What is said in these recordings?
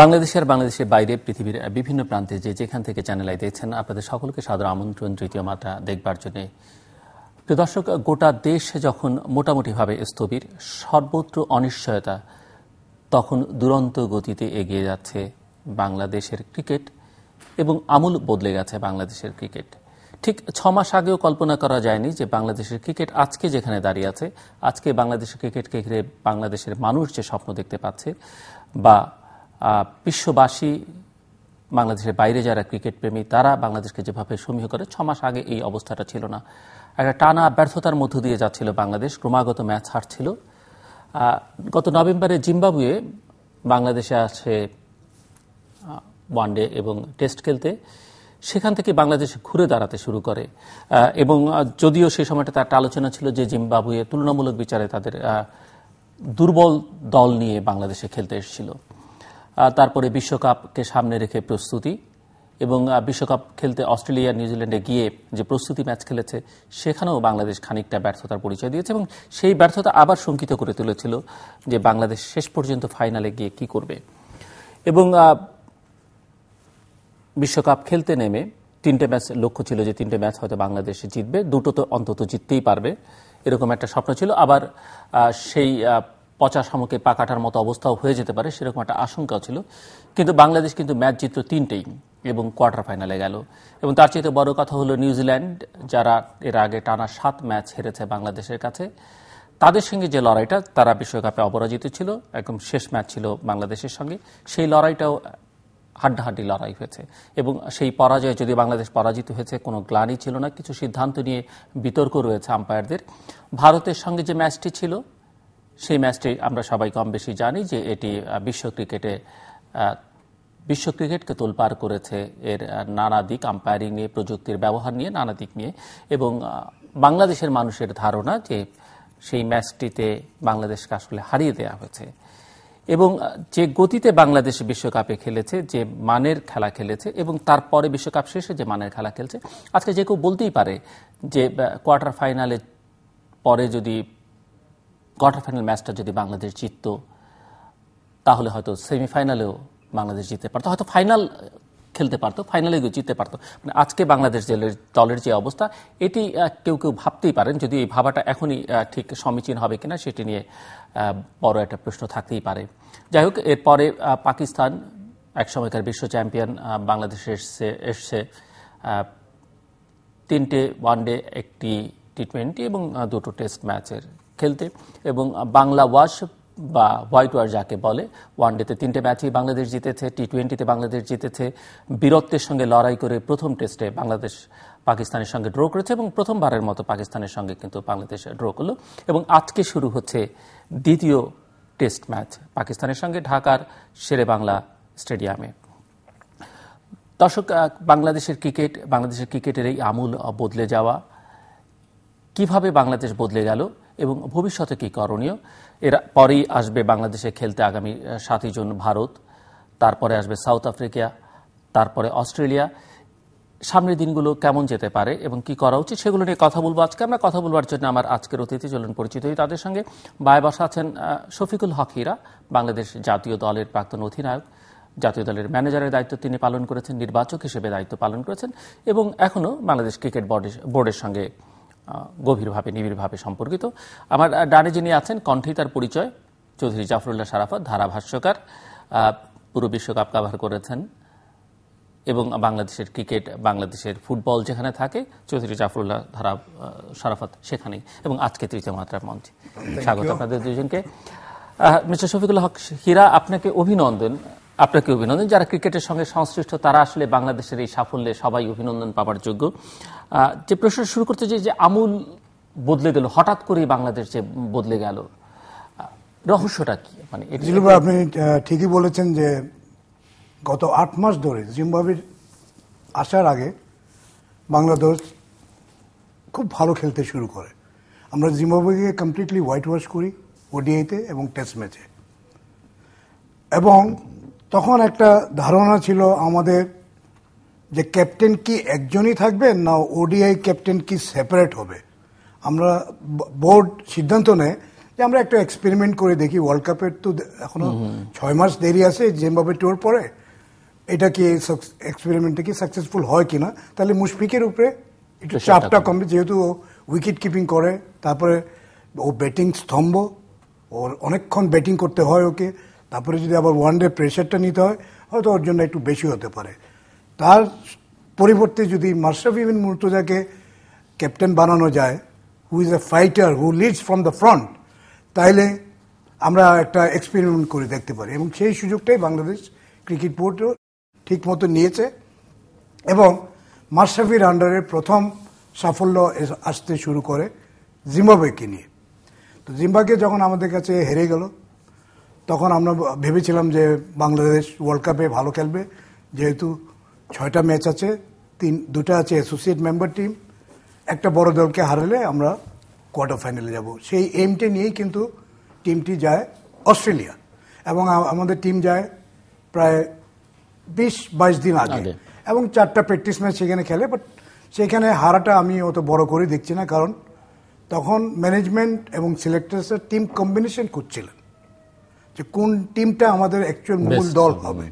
বাংলাদেশের বাংলাদেশের বাইরে পৃথিবীর বিভিন্ন প্রান্তে যে যেখান থেকে চ্যানেল দেখছেন আপনাদের সকলকে সাদর আমন্ত্রণ তৃতীয় মাত্রা দেখবার জন্য প্রিয় দর্শক গোটা দেশ যখন মোটামুটিভাবে স্থবির সর্বত্র অনিশ্চয়তা তখন দুরন্ত গতিতে এগিয়ে যাচ্ছে বাংলাদেশের ক্রিকেট এবং আমূল বদলে গেছে বাংলাদেশের ক্রিকেট ঠিক ছমাস আগেও কল্পনা করা যায়নি যে বাংলাদেশের ক্রিকেট আজকে যেখানে দাঁড়িয়ে আছে আজকে বাংলাদেশের ক্রিকেটকে ঘিরে বাংলাদেশের মানুষ যে স্বপ্ন দেখতে পাচ্ছে বা বিশ্ববাসী বাংলাদেশের বাইরে যারা ক্রিকেট প্রেমী তারা বাংলাদেশকে যেভাবে সমীহ করে ছমাস আগে এই অবস্থাটা ছিল না একটা টানা ব্যর্থতার মধ্য দিয়ে যাচ্ছিল বাংলাদেশ ক্রমাগত ম্যাচ হারছিল গত নভেম্বরে জিম্বাবুয়ে বাংলাদেশে আসে ওয়ানডে এবং টেস্ট খেলতে সেখান থেকে বাংলাদেশ ঘুরে দাঁড়াতে শুরু করে এবং যদিও সেই সময়টা তার একটা আলোচনা ছিল যে জিম্বাবুয়ে তুলনামূলক বিচারে তাদের দুর্বল দল নিয়ে বাংলাদেশে খেলতে এসেছিল তারপরে বিশ্বকাপকে সামনে রেখে প্রস্তুতি এবং বিশ্বকাপ খেলতে অস্ট্রেলিয়া নিউজিল্যান্ডে গিয়ে যে প্রস্তুতি ম্যাচ খেলেছে সেখানেও বাংলাদেশ খানিকটা ব্যর্থতার পরিচয় দিয়েছে এবং সেই ব্যর্থতা আবার শঙ্কিত করে তুলেছিল যে বাংলাদেশ শেষ পর্যন্ত ফাইনালে গিয়ে কি করবে এবং বিশ্বকাপ খেলতে নেমে তিনটে ম্যাচ লক্ষ্য ছিল যে তিনটে ম্যাচ হয়তো বাংলাদেশ জিতবে দুটো তো অন্তত জিততেই পারবে এরকম একটা স্বপ্ন ছিল আবার সেই পচা সামকে পা কাটার মতো অবস্থাও হয়ে যেতে পারে সেরকম একটা আশঙ্কাও ছিল কিন্তু বাংলাদেশ কিন্তু ম্যাচ জিতল তিনটেই এবং কোয়ার্টার ফাইনালে গেল এবং তার চেয়ে বড় কথা হলো নিউজিল্যান্ড যারা এর আগে টানা সাত ম্যাচ হেরেছে বাংলাদেশের কাছে তাদের সঙ্গে যে লড়াইটা তারা বিশ্বকাপে অপরাজিত ছিল একদম শেষ ম্যাচ ছিল বাংলাদেশের সঙ্গে সেই লড়াইটাও হাড্ডাহাড্ডি লড়াই হয়েছে এবং সেই পরাজয়ে যদি বাংলাদেশ পরাজিত হয়েছে কোনো গ্লানি ছিল না কিছু সিদ্ধান্ত নিয়ে বিতর্ক রয়েছে আম্পায়ারদের ভারতের সঙ্গে যে ম্যাচটি ছিল সেই ম্যাচটি আমরা সবাই কম বেশি জানি যে এটি বিশ্ব ক্রিকেটে বিশ্ব ক্রিকেটকে তোলপার করেছে এর নানা দিক আম্পায়ারিং নিয়ে প্রযুক্তির ব্যবহার নিয়ে নানা দিক নিয়ে এবং বাংলাদেশের মানুষের ধারণা যে সেই ম্যাচটিতে বাংলাদেশকে আসলে হারিয়ে দেওয়া হয়েছে এবং যে গতিতে বাংলাদেশ বিশ্বকাপে খেলেছে যে মানের খেলা খেলেছে এবং তারপরে বিশ্বকাপ শেষে যে মানের খেলা খেলছে আজকে যে কেউ বলতেই পারে যে কোয়ার্টার ফাইনালে পরে যদি কোয়ার্টার ফাইনাল ম্যাচটা যদি বাংলাদেশ জিততো তাহলে হয়তো সেমিফাইনালেও বাংলাদেশ জিততে পারতো হয়তো ফাইনাল খেলতে পারতো ফাইনালে জিততে পারতো মানে আজকে বাংলাদেশ দলের দলের যে অবস্থা এটি কেউ কেউ ভাবতেই পারেন যদি এই ভাবাটা এখনই ঠিক সমীচীন হবে কিনা সেটি নিয়ে বড় একটা প্রশ্ন থাকতেই পারে যাই হোক এরপরে পাকিস্তান এক সময়কার বিশ্ব চ্যাম্পিয়ন বাংলাদেশে এসছে এসছে তিনটে ওয়ানডে একটি টি টোয়েন্টি এবং দুটো টেস্ট ম্যাচের খেলতে এবং বাংলা ওয়াশ বা হোয়াইট ওয়ার যাকে বলে ওয়ানডেতে তিনটে ম্যাচই বাংলাদেশ জিতেছে টি টোয়েন্টিতে বাংলাদেশ জিতেছে বীরত্বের সঙ্গে লড়াই করে প্রথম টেস্টে বাংলাদেশ পাকিস্তানের সঙ্গে ড্র করেছে এবং প্রথমবারের মতো পাকিস্তানের সঙ্গে কিন্তু বাংলাদেশ ড্র করলো এবং আজকে শুরু হচ্ছে দ্বিতীয় টেস্ট ম্যাচ পাকিস্তানের সঙ্গে ঢাকার শেরে বাংলা স্টেডিয়ামে দর্শক বাংলাদেশের ক্রিকেট বাংলাদেশের ক্রিকেটের এই আমূল বদলে যাওয়া কিভাবে বাংলাদেশ বদলে গেল এবং ভবিষ্যতে কী করণীয় এর পরেই আসবে বাংলাদেশে খেলতে আগামী সাতই জুন ভারত তারপরে আসবে সাউথ আফ্রিকা তারপরে অস্ট্রেলিয়া সামনের দিনগুলো কেমন যেতে পারে এবং কি করা উচিত সেগুলো নিয়ে কথা বলবো আজকে আমরা কথা বলবার জন্য আমার আজকের অতিথি চলুন পরিচিত হই তাদের সঙ্গে বায় বাসা আছেন শফিকুল হক হীরা বাংলাদেশ জাতীয় দলের প্রাক্তন অধিনায়ক জাতীয় দলের ম্যানেজারের দায়িত্ব তিনি পালন করেছেন নির্বাচক হিসেবে দায়িত্ব পালন করেছেন এবং এখনও বাংলাদেশ ক্রিকেট বোর্ডের সঙ্গে গভীরভাবে নিবিড়ভাবে সম্পর্কিত আমার ডানে যিনি আছেন কণ্ঠে তার পরিচয় চৌধুরী জাফরুল্লাহ সারাফত ধারাভাষ্যকার পুরো বিশ্বকাপ কাভার করেছেন এবং বাংলাদেশের ক্রিকেট বাংলাদেশের ফুটবল যেখানে থাকে চৌধুরী জাফরুল্লাহ ধারা সারাফত সেখানেই এবং আজকে তৃতীয় মাত্রার মঞ্চে স্বাগত আপনাদের দুজনকে মিস্টার শফিকুল হক হীরা আপনাকে অভিনন্দন আপনাকে অভিনন্দন যারা ক্রিকেটের সঙ্গে সংশ্লিষ্ট তারা আসলে বাংলাদেশের এই সাফল্যে সবাই অভিনন্দন পাওয়ার যোগ্য যে প্রশ্ন শুরু করতে যে আমূল বদলে গেল হঠাৎ করে বাংলাদেশ যে বদলে গেল রহস্যটা কি মানে আপনি ঠিকই বলেছেন যে গত আট মাস ধরে জিম্বাবির আসার আগে বাংলাদেশ খুব ভালো খেলতে শুরু করে আমরা জিম্বাবুয়েকে কমপ্লিটলি হোয়াইট ওয়াশ করি ওডিআইতে এবং টেস্ট ম্যাচে এবং তখন একটা ধারণা ছিল আমাদের যে ক্যাপ্টেন কি একজনই থাকবেন না ওডিআই ক্যাপ্টেন কি সেপারেট হবে আমরা বোর্ড সিদ্ধান্ত নেয় যে আমরা একটা এক্সপেরিমেন্ট করে দেখি ওয়ার্ল্ড কাপের তো এখনো ছয় মাস দেরি আছে যেভাবে ট্যুর পরে এটা কি এক্সপেরিমেন্টটা কি সাকসেসফুল হয় কিনা তাহলে মুশফিকের উপরে একটু চাপটা কমবে যেহেতু ও উইকেট কিপিং করে তারপরে ও ব্যাটিং স্তম্ভ ওর অনেকক্ষণ ব্যাটিং করতে হয় ওকে তারপরে যদি আবার ওয়ান ডে প্রেশারটা নিতে হয় হয়তো ওর জন্য একটু বেশি হতে পারে তার পরিবর্তে যদি মার্শাফি বিন মুরতুজাকে ক্যাপ্টেন বানানো যায় who is a fighter who leads from the front তাইলে আমরা একটা এক্সপেরিমেন্ট করে দেখতে পারি এবং সেই সুযোগটাই বাংলাদেশ ক্রিকেট বোর্ডও ঠিক মতো নিয়েছে এবং মার্শাফির আন্ডারে প্রথম সাফল্য আসতে শুরু করে জিম্বাবুয়েকে নিয়ে তো জিম্বাবুয়ে যখন আমাদের কাছে হেরে গেল তখন আমরা ভেবেছিলাম যে বাংলাদেশ ওয়ার্ল্ড কাপে ভালো খেলবে যেহেতু ছয়টা ম্যাচ আছে তিন দুটা আছে অ্যাসোসিয়েট মেম্বার টিম একটা বড় দলকে হারালে আমরা কোয়ার্টার ফাইনালে যাব সেই এমটি নিয়েই কিন্তু টিমটি যায় অস্ট্রেলিয়া এবং আমাদের টিম যায় প্রায় বিশ বাইশ দিন আগে এবং চারটা প্র্যাকটিস ম্যাচ সেখানে খেলে বাট সেখানে হারাটা আমি অত বড় করে দেখছি না কারণ তখন ম্যানেজমেন্ট এবং সিলেক্টার্সের টিম কম্বিনেশন করছিলেন যে কোন টিমটা আমাদের অ্যাকচুয়াল মূল দল হবে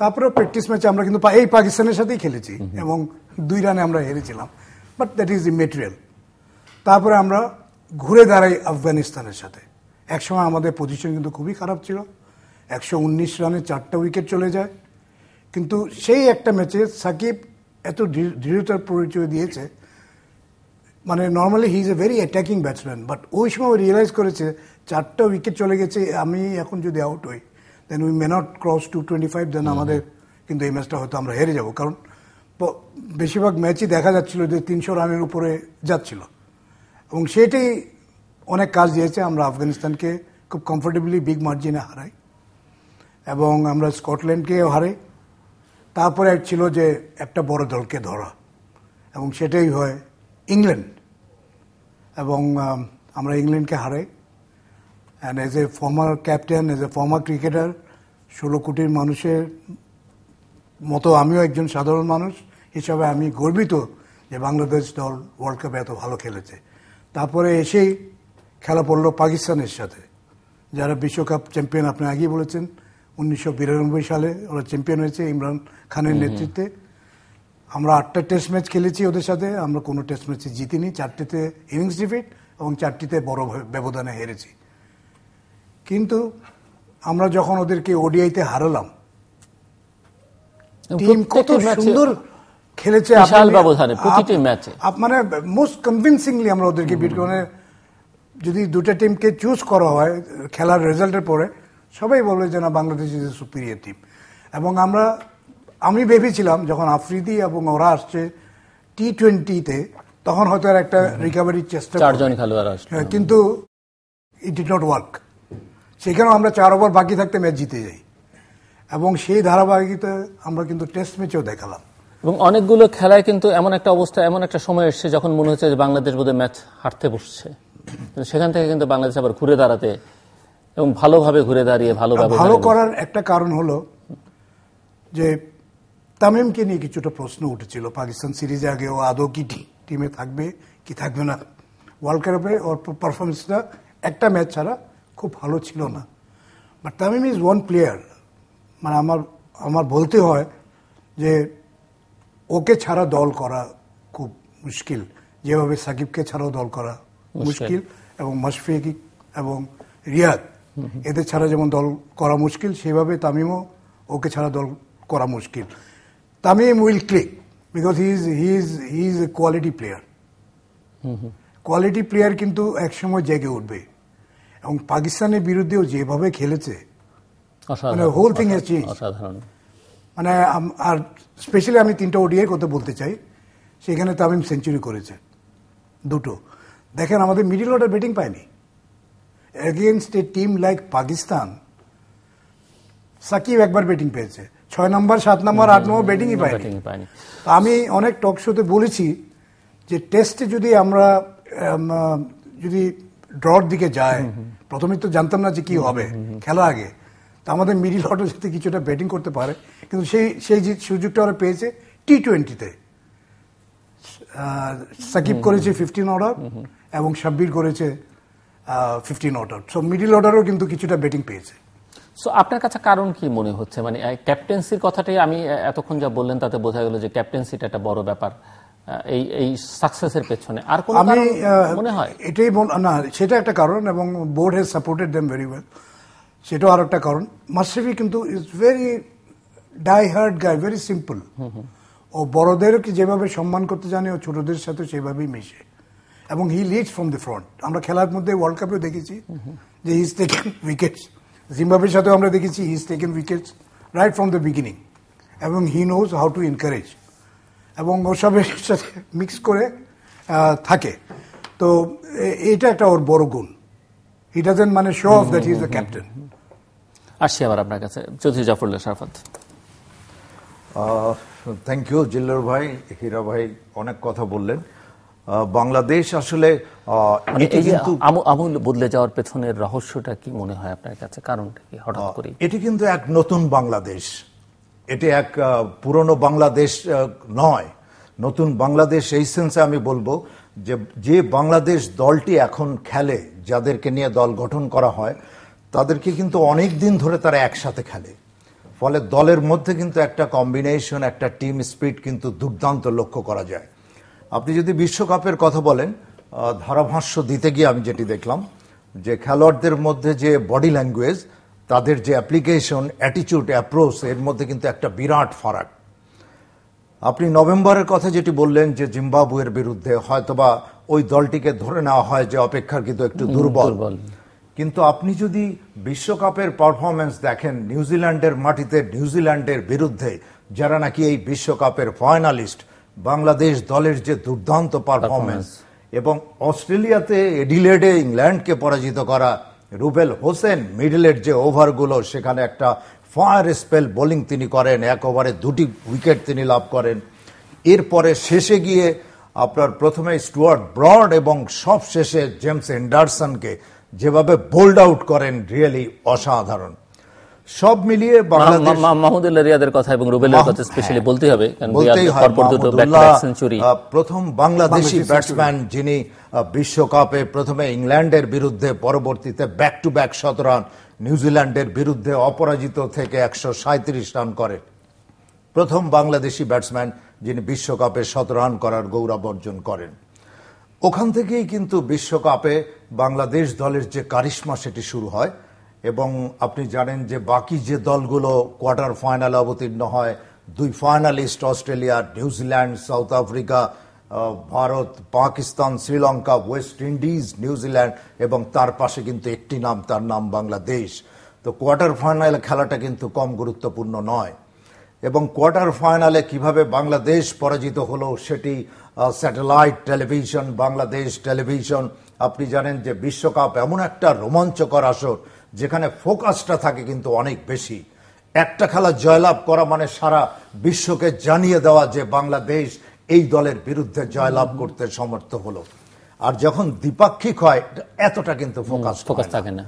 তারপরে প্র্যাকটিস ম্যাচে আমরা কিন্তু এই পাকিস্তানের সাথেই খেলেছি এবং দুই রানে আমরা হেরেছিলাম বাট দ্যাট ইজ ইমেটেরিয়াল তারপরে আমরা ঘুরে দাঁড়াই আফগানিস্তানের সাথে একসময় আমাদের পজিশন কিন্তু খুবই খারাপ ছিল একশো উনিশ রানে চারটা উইকেট চলে যায় কিন্তু সেই একটা ম্যাচে সাকিব এত দৃঢ়তার পরিচয় দিয়েছে মানে normally he is a very attacking batsman but ওই সময় রিয়েলাইজ করেছে চারটা উইকেট চলে গেছে আমি এখন যদি আউট হই then we may not cross two twenty five then আমাদের কিন্তু এই ম্যাচটা হয়তো আমরা হেরে যাব কারণ বেশিরভাগ ম্যাচই দেখা যাচ্ছিল যে তিনশো রানের উপরে যাচ্ছিল এবং সেটাই অনেক কাজ দিয়েছে আমরা আফগানিস্তানকে খুব কমফোর্টেবলি বিগ মার্জিনে হারাই এবং আমরা স্কটল্যান্ডকেও হারাই তারপরে ছিল যে একটা বড় দলকে ধরা এবং সেটাই হয় ইংল্যান্ড এবং um, আমরা ইংল্যান্ডকে হারাই and as a former captain as a former cricketer ষোলো কোটির মানুষের মতো আমিও একজন সাধারণ মানুষ হিসাবে আমি গর্বিত যে বাংলাদেশ দল ওয়ার্ল্ড কাপে এত ভালো খেলেছে তারপরে এসেই খেলা পড়লো পাকিস্তানের সাথে যারা বিশ্বকাপ চ্যাম্পিয়ন আপনি আগেই বলেছেন উনিশশো সালে ওরা চ্যাম্পিয়ন হয়েছে ইমরান খানের নেতৃত্বে আমরা আটটা টেস্ট ম্যাচ খেলেছি ওদের সাথে আমরা কোনো টেস্ট ম্যাচে জিতিনি চারটিতে ইনিংস ডিফিট এবং চারটিতে বড় ব্যবধানে হেরেছি কিন্তু আমরা যখন ওদেরকে ওডিআইতে হারালাম টিম কত সুন্দর খেলেছে বিশাল ব্যবধানে প্রতিটি ম্যাচে মানে মোস্ট কনভিনসিংলি আমরা ওদেরকে বিট করে মানে যদি দুটো টিমকে চুজ করা হয় খেলার রেজাল্টের পরে সবাই বলবে যে না Bangladesh is a superior team এবং আমরা আমি ভেবেছিলাম যখন আফ্রিদি এবং ওরা আসছে টি টোয়েন্টিতে তখন হয়তো একটা রিকাভারির চেষ্টা চারজন খেলোয়াড় আসছে হ্যাঁ, কিন্তু ইট ডিড নট ওয়ার্ক সেখানেও আমরা চার ওভার বাকি থাকতে ম্যাচ জিতে যাই এবং সেই ধারাবাহিকতা আমরা কিন্তু টেস্ট ম্যাচেও দেখালাম এবং অনেকগুলো খেলায় কিন্তু এমন একটা অবস্থা এমন একটা সময় এসছে যখন মনে হচ্ছে যে বাংলাদেশ বোধহয় ম্যাচ হারতে বসছে সেখান থেকে কিন্তু বাংলাদেশ আবার ঘুরে দাঁড়াতে এবং ভালোভাবে ঘুরে দাঁড়িয়ে ভালোভাবে ভালো করার একটা কারণ হলো যে তামিমকে নিয়ে কিছুটা প্রশ্ন উঠেছিল পাকিস্তান সিরিজে আগে ও আদৌ কি টিমে থাকবে কি থাকবে না ওয়ার্ল্ড কাপে ওর পারফরমেন্সটা একটা ম্যাচ ছাড়া খুব ভালো ছিল না but Tamim is one player মানে আমার আমার বলতে হয় যে ওকে ছাড়া দল করা খুব মুশকিল যেভাবে সাকিবকে ছাড়াও দল করা মুশকিল এবং মাশফিক এবং রিয়াদ এদের ছাড়া যেমন দল করা মুশকিল সেভাবে তামিমও ওকে ছাড়া দল করা মুশকিল Tamim will click because he is, he is, he is a quality player. Quality player কিন্তু একসময় জেগে উঠবে এবং পাকিস্তানের বিরুদ্ধেও যেভাবে খেলেছে মানে হোল থিং হ্যাজ চেঞ্জ মানে আর স্পেশালি আমি তিনটা ওডিআই কথা বলতে চাই সেখানে তামিম সেঞ্চুরি করেছে দুটো দেখেন আমাদের মিডিল অর্ডার ব্যাটিং পায়নি against a team like Pakistan Sakib একবার ব্যাটিং পেয়েছে ছয় নম্বর সাত নম্বর আট নম্বর ব্যাটিংই পায়নি আমি অনেক টক শোতে বলেছি যে টেস্টে যদি আমরা যদি ড্রর দিকে যায় প্রথমে তো জানতাম না যে কি হবে খেলা আগে তা আমাদের মিডিল অর্ডার যাতে কিছুটা ব্যাটিং করতে পারে কিন্তু সেই সেই যে সুযোগটা ওরা পেয়েছে টি টোয়েন্টিতে সাকিব করেছে ফিফটিন অর্ডার এবং সাব্বির করেছে ফিফটিন অর্ডার সো মিডিল অর্ডারও কিন্তু কিছুটা ব্যাটিং পেয়েছে সো আপনার কাছে কারণ কি মনে হচ্ছে মানে ক্যাপ্টেন্সির কথাটাই আমি এতক্ষণ যা বললেন তাতে বোঝা গেল যে ক্যাপ্টেন্সিটা একটা বড় ব্যাপার এই এই সাকসেসের পেছনে আর কোনো আমি মনে হয় এটাই না সেটা একটা কারণ এবং board has supported them very well সেটাও আর একটা কারণ মাসিফি কিন্তু is very die hard guy very simple ও বড়দেরকে যেভাবে সম্মান করতে জানে ও ছোটদের সাথে সেভাবেই মিশে এবং he leads from the front আমরা খেলার মধ্যে ওয়ার্ল্ড কাপেও দেখেছি যে হি ইজ টেকিং উইকেটস জিম্বাবের সাথেও আমরা দেখেছি he is taken wickets right from the beginning এবং he knows how to encourage এবং ওসবের সাথে মিক্স করে থাকে তো এটা একটা ওর বড় গুণ হি ডাজেন্ট মানে show off that is the captain আসছি আবার আপনার কাছে চৌধুরী জাফরুল্লাহ সারফাত থ্যাংক ইউ জিল্লর ভাই হীরা ভাই অনেক কথা বললেন বাংলাদেশ আসলে আমূল বদলে যাওয়ার পেছনের রহস্যটা কি মনে হয় আপনার কাছে কারণটা কি হঠাৎ করে এটি কিন্তু এক নতুন বাংলাদেশ এটি এক পুরনো বাংলাদেশ নয় নতুন বাংলাদেশ এই সেন্সে আমি বলবো যে যে বাংলাদেশ দলটি এখন খেলে যাদেরকে নিয়ে দল গঠন করা হয় তাদেরকে কিন্তু অনেক দিন ধরে তারা একসাথে খেলে ফলে দলের মধ্যে কিন্তু একটা কম্বিনেশন একটা টিম স্পিড কিন্তু দুর্দান্ত লক্ষ্য করা যায় আপনি যদি বিশ্বকাপের কথা বলেন ধারাভাষ্য দিতে গিয়ে আমি যেটি দেখলাম যে খেলোয়াড়দের মধ্যে যে বডি ল্যাঙ্গুয়েজ তাদের যে অ্যাপ্লিকেশন অ্যাটিচিউড অ্যাপ্রোচ এর মধ্যে কিন্তু একটা বিরাট ফারাক আপনি নভেম্বরের কথা যেটি বললেন যে জিম্বাবুয়ের বিরুদ্ধে হয়তোবা ওই দলটিকে ধরে নেওয়া হয় যে কিন্তু একটু দুর্বল কিন্তু আপনি যদি বিশ্বকাপের পারফরমেন্স দেখেন নিউজিল্যান্ডের মাটিতে নিউজিল্যান্ডের বিরুদ্ধে যারা নাকি এই বিশ্বকাপের ফাইনালিস্ট বাংলাদেশ দলের যে দুর্দান্ত পারফরমেন্স এবং অস্ট্রেলিয়াতে এডিলেডে ইংল্যান্ডকে পরাজিত করা রুবেল হোসেন মিডলের যে ওভারগুলো সেখানে একটা ফায়ার স্পেল বোলিং তিনি করেন এক ওভারে দুটি উইকেট তিনি লাভ করেন এরপরে শেষে গিয়ে আপনার প্রথমে স্টুয়ার্ট ব্রড এবং সব শেষে জেমস এন্ডারসনকে যেভাবে বোল্ড আউট করেন রিয়েলি অসাধারণ সব মিলিয়ে মাহমুদুল্লাহ কথা এবং রুবেলের কথা স্পেশালি হ্যাঁ, বলতে হবে প্রথম বাংলাদেশি ব্যাটসম্যান যিনি বিশ্বকাপে প্রথমে ইংল্যান্ডের বিরুদ্ধে পরবর্তীতে ব্যাক টু ব্যাক শতরান নিউজিল্যান্ডের বিরুদ্ধে অপরাজিত থেকে একশো সাঁত্রিশ রান করেন প্রথম বাংলাদেশি ব্যাটসম্যান যিনি বিশ্বকাপে শতরান করার গৌরব অর্জন করেন ওখান থেকেই কিন্তু বিশ্বকাপে বাংলাদেশ দলের যে কারিশ্মা সেটি শুরু হয় এবং আপনি জানেন যে বাকি যে দলগুলো কোয়ার্টার ফাইনালে অবতীর্ণ হয় দুই finalist Australia New Zealand south Africa Bharat Pakistan Sri Lanka West Indies New Zealand এবং তার পাশে কিন্তু একটি নাম তার নাম বাংলাদেশ তো কোয়ার্টার ফাইনাল খেলাটা কিন্তু কম গুরুত্বপূর্ণ নয় এবং কোয়ার্টার ফাইনালে কিভাবে বাংলাদেশ পরাজিত হলো সেটি স্যাটেলাইট টেলিভিশন বাংলাদেশ টেলিভিশন আপনি জানেন যে বিশ্বকাপ এমন একটা রোমাঞ্চকর আসর যেখানে ফোকাসটা থাকে কিন্তু অনেক বেশি একটা খেলা জয়লাভ করা মানে সারা বিশ্বকে জানিয়ে দেওয়া যে বাংলাদেশ এই দলের বিরুদ্ধে জয়লাভ করতে সমর্থ হলো আর যখন দ্বিপাক্ষিক হয় এতটা কিন্তু ফোকাস ফোকাস থাকে না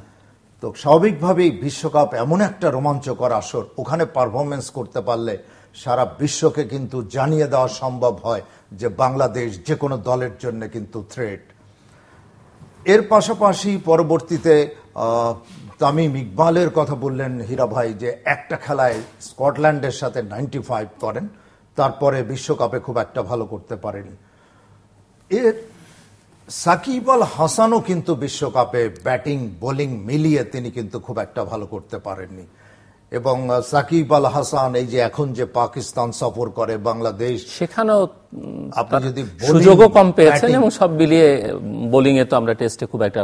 তো স্বাভাবিকভাবেই বিশ্বকাপ এমন একটা রোমাঞ্চকর আসর ওখানে পারফরমেন্স করতে পারলে সারা বিশ্বকে কিন্তু জানিয়ে দেওয়া সম্ভব হয় যে বাংলাদেশ যে কোনো দলের জন্য কিন্তু থ্রেট এর পাশাপাশি পরবর্তীতে তামিম ইকবালের কথা বললেন হীরা ভাই যে একটা খেলায় স্কটল্যান্ডের সাথে নাইনটি ফাইভ করেন তারপরে বিশ্বকাপে খুব একটা ভালো করতে পারেনি এর সাকিব আল হাসানও কিন্তু বিশ্বকাপে ব্যাটিং বোলিং মিলিয়ে তিনি কিন্তু খুব একটা ভালো করতে পারেননি এবং সাকিব আল হাসান এই যে এখন যে পাকিস্তান সফর করে বাংলাদেশ সেখানেও আপনি যদি সুযোগও কম পেয়েছেন এবং সব মিলিয়ে বোলিং এ তো আমরা টেস্টে খুব একটা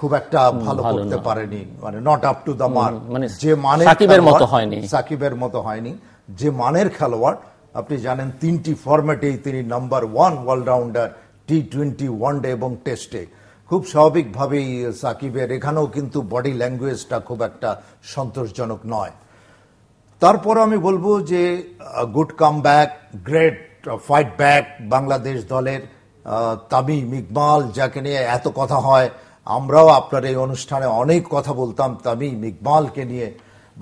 খুব একটা ভালো করতে পারেনি মানে not up to the mark মানে যে মানে সাকিবের মতো হয়নি সাকিবের মতো হয়নি যে মানের খেলোয়াড় আপনি জানেন তিনটি ফরম্যাটেই তিনি number one allrounder T twenty one day এবং টেস্টে খুব স্বাভাবিকভাবেই সাকিবের এখানেও কিন্তু বডি ল্যাঙ্গুয়েজটা খুব একটা সন্তোষজনক নয় তারপর আমি বলবো যে good come back great fight back Bangladesh দলের তামিম ইকবাল যাকে নিয়ে এত কথা হয় আমরাও আপনার এই অনুষ্ঠানে অনেক কথা বলতাম তামিম ইকবালকে নিয়ে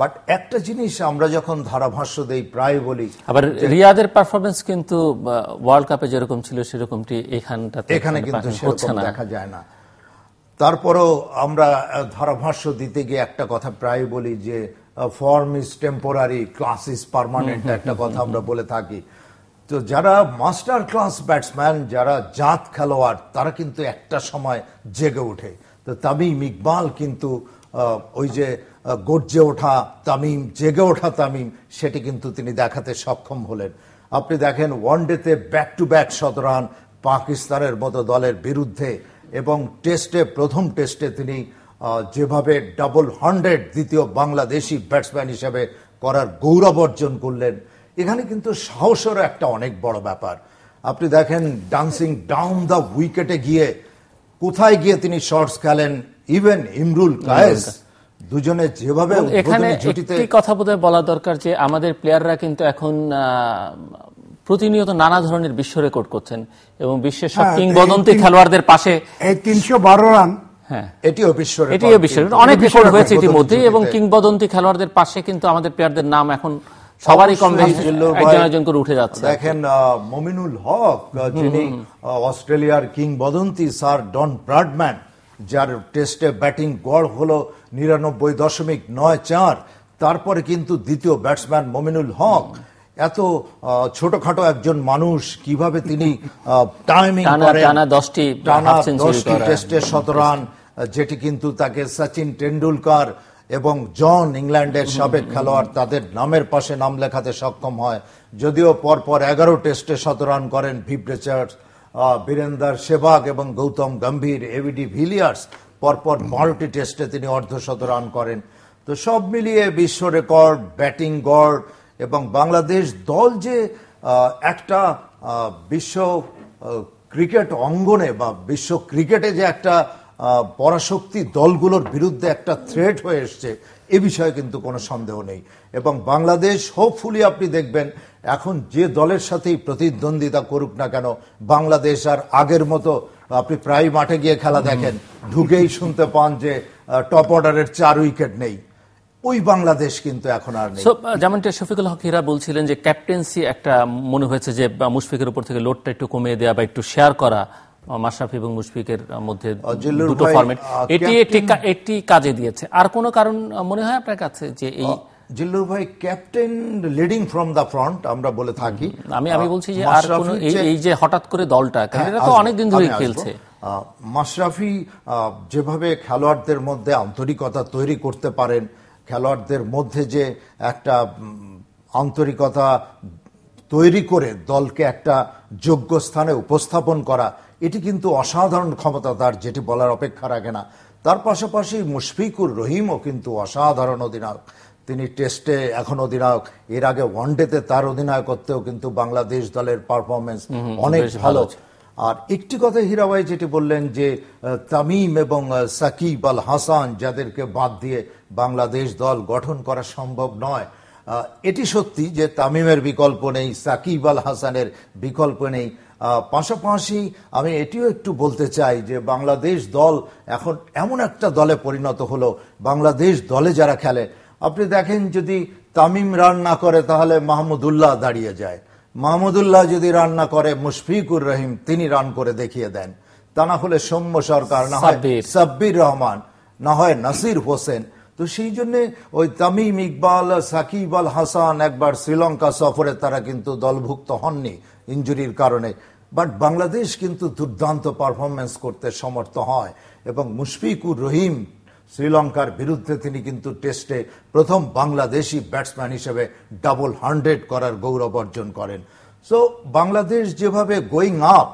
বাট একটা জিনিস আমরা যখন ধারাভাষ্য দেই প্রায় বলি আবার রিয়াদের পারফরমেন্স কিন্তু ওয়ার্ল্ড কাপে যেরকম ছিল সেরকমটি এখানটাতে এখানে মানে কিন্তু দেখা যায় না তারপরেও আমরা ধারাভাষ্য দিতে গিয়ে একটা কথা প্রায় বলি যে form is temporary class is permanent একটা কথা আমরা বলে থাকি তো যারা মাস্টার ক্লাস ব্যাটসম্যান যারা জাত খেলোয়াড় তারা কিন্তু একটা সময় জেগে ওঠে তো তামিম ইকবাল কিন্তু ওই যে গর্জে ওঠা তামিম জেগে ওঠা তামিম সেটি কিন্তু তিনি দেখাতে সক্ষম হলেন আপনি দেখেন ওয়ানডেতে ব্যাক টু ব্যাক শতরান পাকিস্তানের মতো দলের বিরুদ্ধে এবং টেস্টে প্রথম টেস্টে তিনি যেভাবে ডাবল হান্ড্রেড দ্বিতীয় বাংলাদেশি ব্যাটসম্যান হিসেবে করার গৌরব অর্জন করলেন এখানে কিন্তু সাহসেরও একটা অনেক বড় ব্যাপার আপনি দেখেন ডান্সিং ডাউন দ্য উইকেটে গিয়ে কোথায় গিয়ে তিনি শর্টস খেলেন ইভেন ইমরুল কায়েস দুজনে যেভাবে এখানে কথা বোধহয় বলা দরকার যে আমাদের প্লেয়াররা কিন্তু এখন প্রতিনিয়ত নানা ধরনের বিশ্ব রেকর্ড করছেন এবং বিশ্বের সব কিংবদন্তি খেলোয়াড়দের পাশে বারো রান উঠে যাচ্ছে মমিনুল হক যিনি অস্ট্রেলিয়ার কিংবদন্তি স্যার ডন ব্রাডম্যান যার টেস্টে ব্যাটিং গড় হলো নিরানব্বই দশমিক নয় চার তারপরে কিন্তু দ্বিতীয় ব্যাটসম্যান মমিনুল হক এত ছোটখাটো একজন মানুষ কিভাবে তিনি টাইমিং টানা টানা টেস্টে শতরান যেটি কিন্তু তাকে সচিন টেন্ডুলকার এবং জন ইংল্যান্ডের সাবেক খেলোয়াড় তাদের নামের পাশে নাম লেখাতে সক্ষম হয় যদিও পরপর এগারো টেস্টে শতরান করেন ভিভ রিচার্ডস বীরেন্দার সেবাগ এবং গৌতম গম্ভীর এভিডি ভিলিয়ার্স পরপর বারোটি টেস্টে তিনি অর্ধশত রান করেন তো সব মিলিয়ে বিশ্ব রেকর্ড ব্যাটিং গড় এবং বাংলাদেশ দল যে একটা বিশ্ব ক্রিকেট অঙ্গনে বা বিশ্ব ক্রিকেটে যে একটা পরাশক্তি দলগুলোর বিরুদ্ধে একটা থ্রেট হয়ে এসছে এ বিষয়ে কিন্তু কোনো সন্দেহ নেই এবং বাংলাদেশ হোপফুলি আপনি দেখবেন এখন যে দলের সাথেই প্রতিদ্বন্দ্বিতা করুক না কেন বাংলাদেশ আর আগের মতো আপনি প্রায় মাঠে গিয়ে খেলা দেখেন ঢুকেই শুনতে পান যে টপ অর্ডারের চার উইকেট নেই ওই বাংলাদেশ কিন্তু এখন আর নেই যেমনটা শফিকুল হক হিরা বলছিলেন যে ক্যাপ্টেন্সি একটা মনে হয়েছে যে মুশফিকের উপর থেকে লোডটা একটু কমিয়ে দেওয়া বা একটু শেয়ার করা মাশরাফি এবং মুশফিকের মধ্যে দুটো ফরম্যাট এটি কাজে দিয়েছে আর কোনো কারণ মনে হয় আপনার কাছে যে এই জিল্লুর ভাই captain leading from the front আমরা বলে থাকি আমি আমি বলছি যে আর কোনো এই যে হঠাৎ করে দলটা হ্যাঁ, তো অনেক দিন ধরেই খেলছে মাশরাফি যেভাবে খেলোয়াড়দের মধ্যে আন্তরিকতা তৈরি করতে পারেন খেলোয়াড়দের মধ্যে যে একটা আন্তরিকতা তৈরি করে দলকে একটা যোগ্য স্থানে উপস্থাপন করা এটি কিন্তু অসাধারণ ক্ষমতা তার যেটি বলার অপেক্ষা রাখে না তার পাশাপাশি মুশফিকুর রহিমও কিন্তু অসাধারণ অধিনায়ক তিনি টেস্টে এখন অধিনায়ক এর আগে ওয়ানডেতে তার অধিনায়কত্বেও কিন্তু বাংলাদেশ দলের পারফরমেন্স অনেক ভালো আর একটি কথা হীরাবাই যেটি বললেন যে তামিম এবং সাকিব আল হাসান যাদেরকে বাদ দিয়ে বাংলাদেশ দল গঠন করা সম্ভব নয় এটি সত্যি যে তামিমের বিকল্প নেই সাকিব আল হাসানের বিকল্প নেই পাশাপাশি আমি এটিও একটু বলতে চাই যে বাংলাদেশ দল এখন এমন একটা দলে পরিণত হলো বাংলাদেশ দলে যারা খেলে আপনি দেখেন যদি তামিম রান না করে তাহলে মাহমুদুল্লাহ দাঁড়িয়ে যায় মাহমুদুল্লাহ যদি রান না করে মুশফিকুর রহিম তিনি রান করে দেখিয়ে দেন তা না হলে সৌম্য সরকার না হয় সাব্বির রহমান না হয় নাসির হোসেন তো সেই জন্যে ওই তামিম ইকবাল সাকিব আল হাসান একবার শ্রীলঙ্কা সফরে তারা কিন্তু দলভুক্ত হননি ইঞ্জুরির কারণে বাট বাংলাদেশ কিন্তু দুর্দান্ত পারফরমেন্স করতে সমর্থ হয় এবং মুশফিকুর রহিম শ্রীলঙ্কার বিরুদ্ধে তিনি কিন্তু টেস্টে প্রথম বাংলাদেশি ব্যাটসম্যান হিসেবে ডাবল হান্ড্রেড করার গৌরব অর্জন করেন সো বাংলাদেশ যেভাবে গোয়িং আপ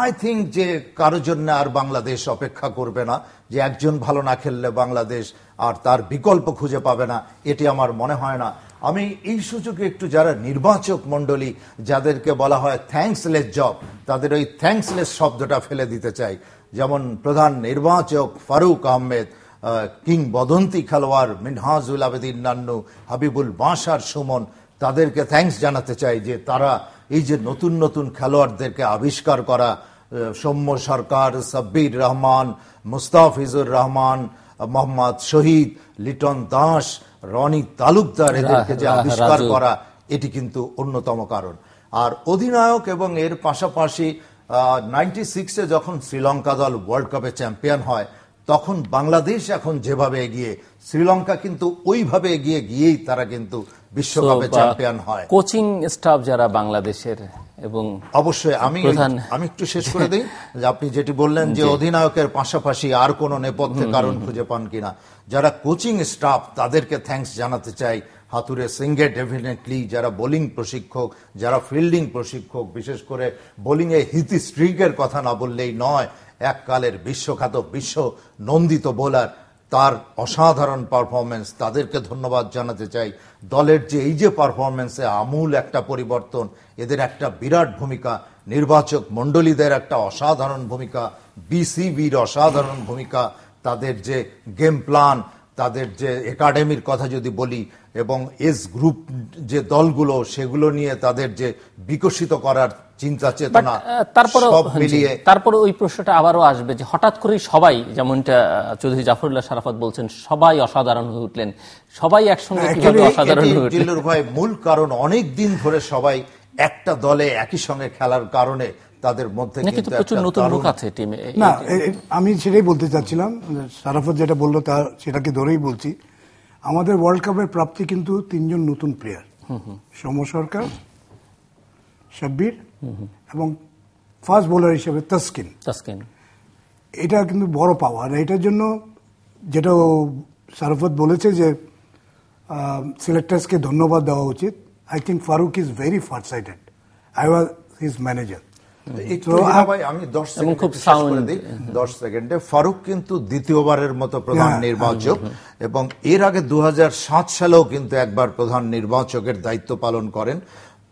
আই থিঙ্ক যে কারোর জন্য আর বাংলাদেশ অপেক্ষা করবে না যে একজন ভালো না খেললে বাংলাদেশ আর তার বিকল্প খুঁজে পাবে না এটি আমার মনে হয় না আমি এই সুযোগে একটু যারা নির্বাচক মণ্ডলী যাদেরকে বলা হয় থ্যাঙ্কসলেস জব তাদের ওই থ্যাঙ্কসলেস শব্দটা ফেলে দিতে চাই যেমন প্রধান নির্বাচক ফারুক আহমেদ কিংবদন্তি খেলোয়াড় মিনহাজুল আবেদিন নান্নু হাবিবুল বাঁশার সুমন তাদেরকে থ্যাঙ্কস জানাতে চাই যে তারা এই যে নতুন নতুন খেলোয়াড়দেরকে আবিষ্কার করা সৌম্য সরকার সাব্বির রহমান মুস্তাফিজুর রহমান মোহাম্মদ শহীদ লিটন দাস রনি তালুকদার এদেরকে যে আবিষ্কার করা এটি কিন্তু অন্যতম কারণ আর অধিনায়ক এবং এর পাশাপাশি নাইনটি সিক্সে যখন শ্রীলঙ্কা দল ওয়ার্ল্ড কাপে চ্যাম্পিয়ন হয় তখন বাংলাদেশ এখন যেভাবে এগিয়ে শ্রীলঙ্কা কিন্তু ওইভাবে এগিয়ে গিয়েই তারা কিন্তু বিশ্বকাপে চ্যাম্পিয়ন হয় কোচিং স্টাফ যারা বাংলাদেশের এবং অবশ্যই আমি আমি একটু শেষ করে দিই যে আপনি যেটি বললেন যে অধিনায়কের পাশাপাশি আর কোন নেপথ্যে কারণ খুঁজে পান কিনা যারা কোচিং স্টাফ তাদেরকে থ্যাংকস জানাতে চাই হাতুরে সিংহে ডেফিনেটলি যারা বোলিং প্রশিক্ষক যারা ফিল্ডিং প্রশিক্ষক বিশেষ করে বোলিংয়ে হিতি স্ট্রিকের কথা না বললেই নয় এককালের বিশ্বখ্যাত বিশ্ব নন্দিত বোলার তার অসাধারণ পারফরমেন্স তাদেরকে ধন্যবাদ জানাতে চাই দলের যে এই যে পারফরমেন্সে আমূল একটা পরিবর্তন এদের একটা বিরাট ভূমিকা নির্বাচক মণ্ডলীদের একটা অসাধারণ ভূমিকা বিসিবির অসাধারণ ভূমিকা তাদের যে গেম প্ল্যান তাদের যে একাডেমির কথা যদি বলি এবং এস গ্রুপ যে দলগুলো সেগুলো নিয়ে তাদের যে বিকশিত করার চিন্তা চেতনা তারপরে মিলিয়ে তারপরে ওই প্রশ্নটা আবারও আসবে যে হঠাৎ করেই সবাই যেমনটা চৌধুরী জাফরুল্লাহ সারাফত বলছেন সবাই অসাধারণ হয়ে উঠলেন সবাই একসঙ্গে হ্যাঁ, অসাধারণ হয়ে উঠলেন ভাই মূল কারণ অনেক দিন ধরে সবাই একটা দলে একই সঙ্গে খেলার কারণে তাদের মধ্যে না আমি সেটাই বলতে চাচ্ছিলাম সারাফত যেটা বললো তা সেটাকে ধরেই বলছি আমাদের ওয়ার্ল্ড কাপের প্রাপ্তি কিন্তু তিনজন নতুন প্লেয়ার সম সরকার সাব্বির এবং ফার্স্ট বোলার হিসেবে তাসকিন তাসকিন এটা কিন্তু বড় পাওয়া আর এটার জন্য যেটা সারফত বলেছে যে সিলেক্টার্সকে ধন্যবাদ দেওয়া উচিত I think Farooq is very sighted I was his manager হ্যাঁ। হ্যাঁ। হ্যাঁ। দায়িত্ব পালন করেন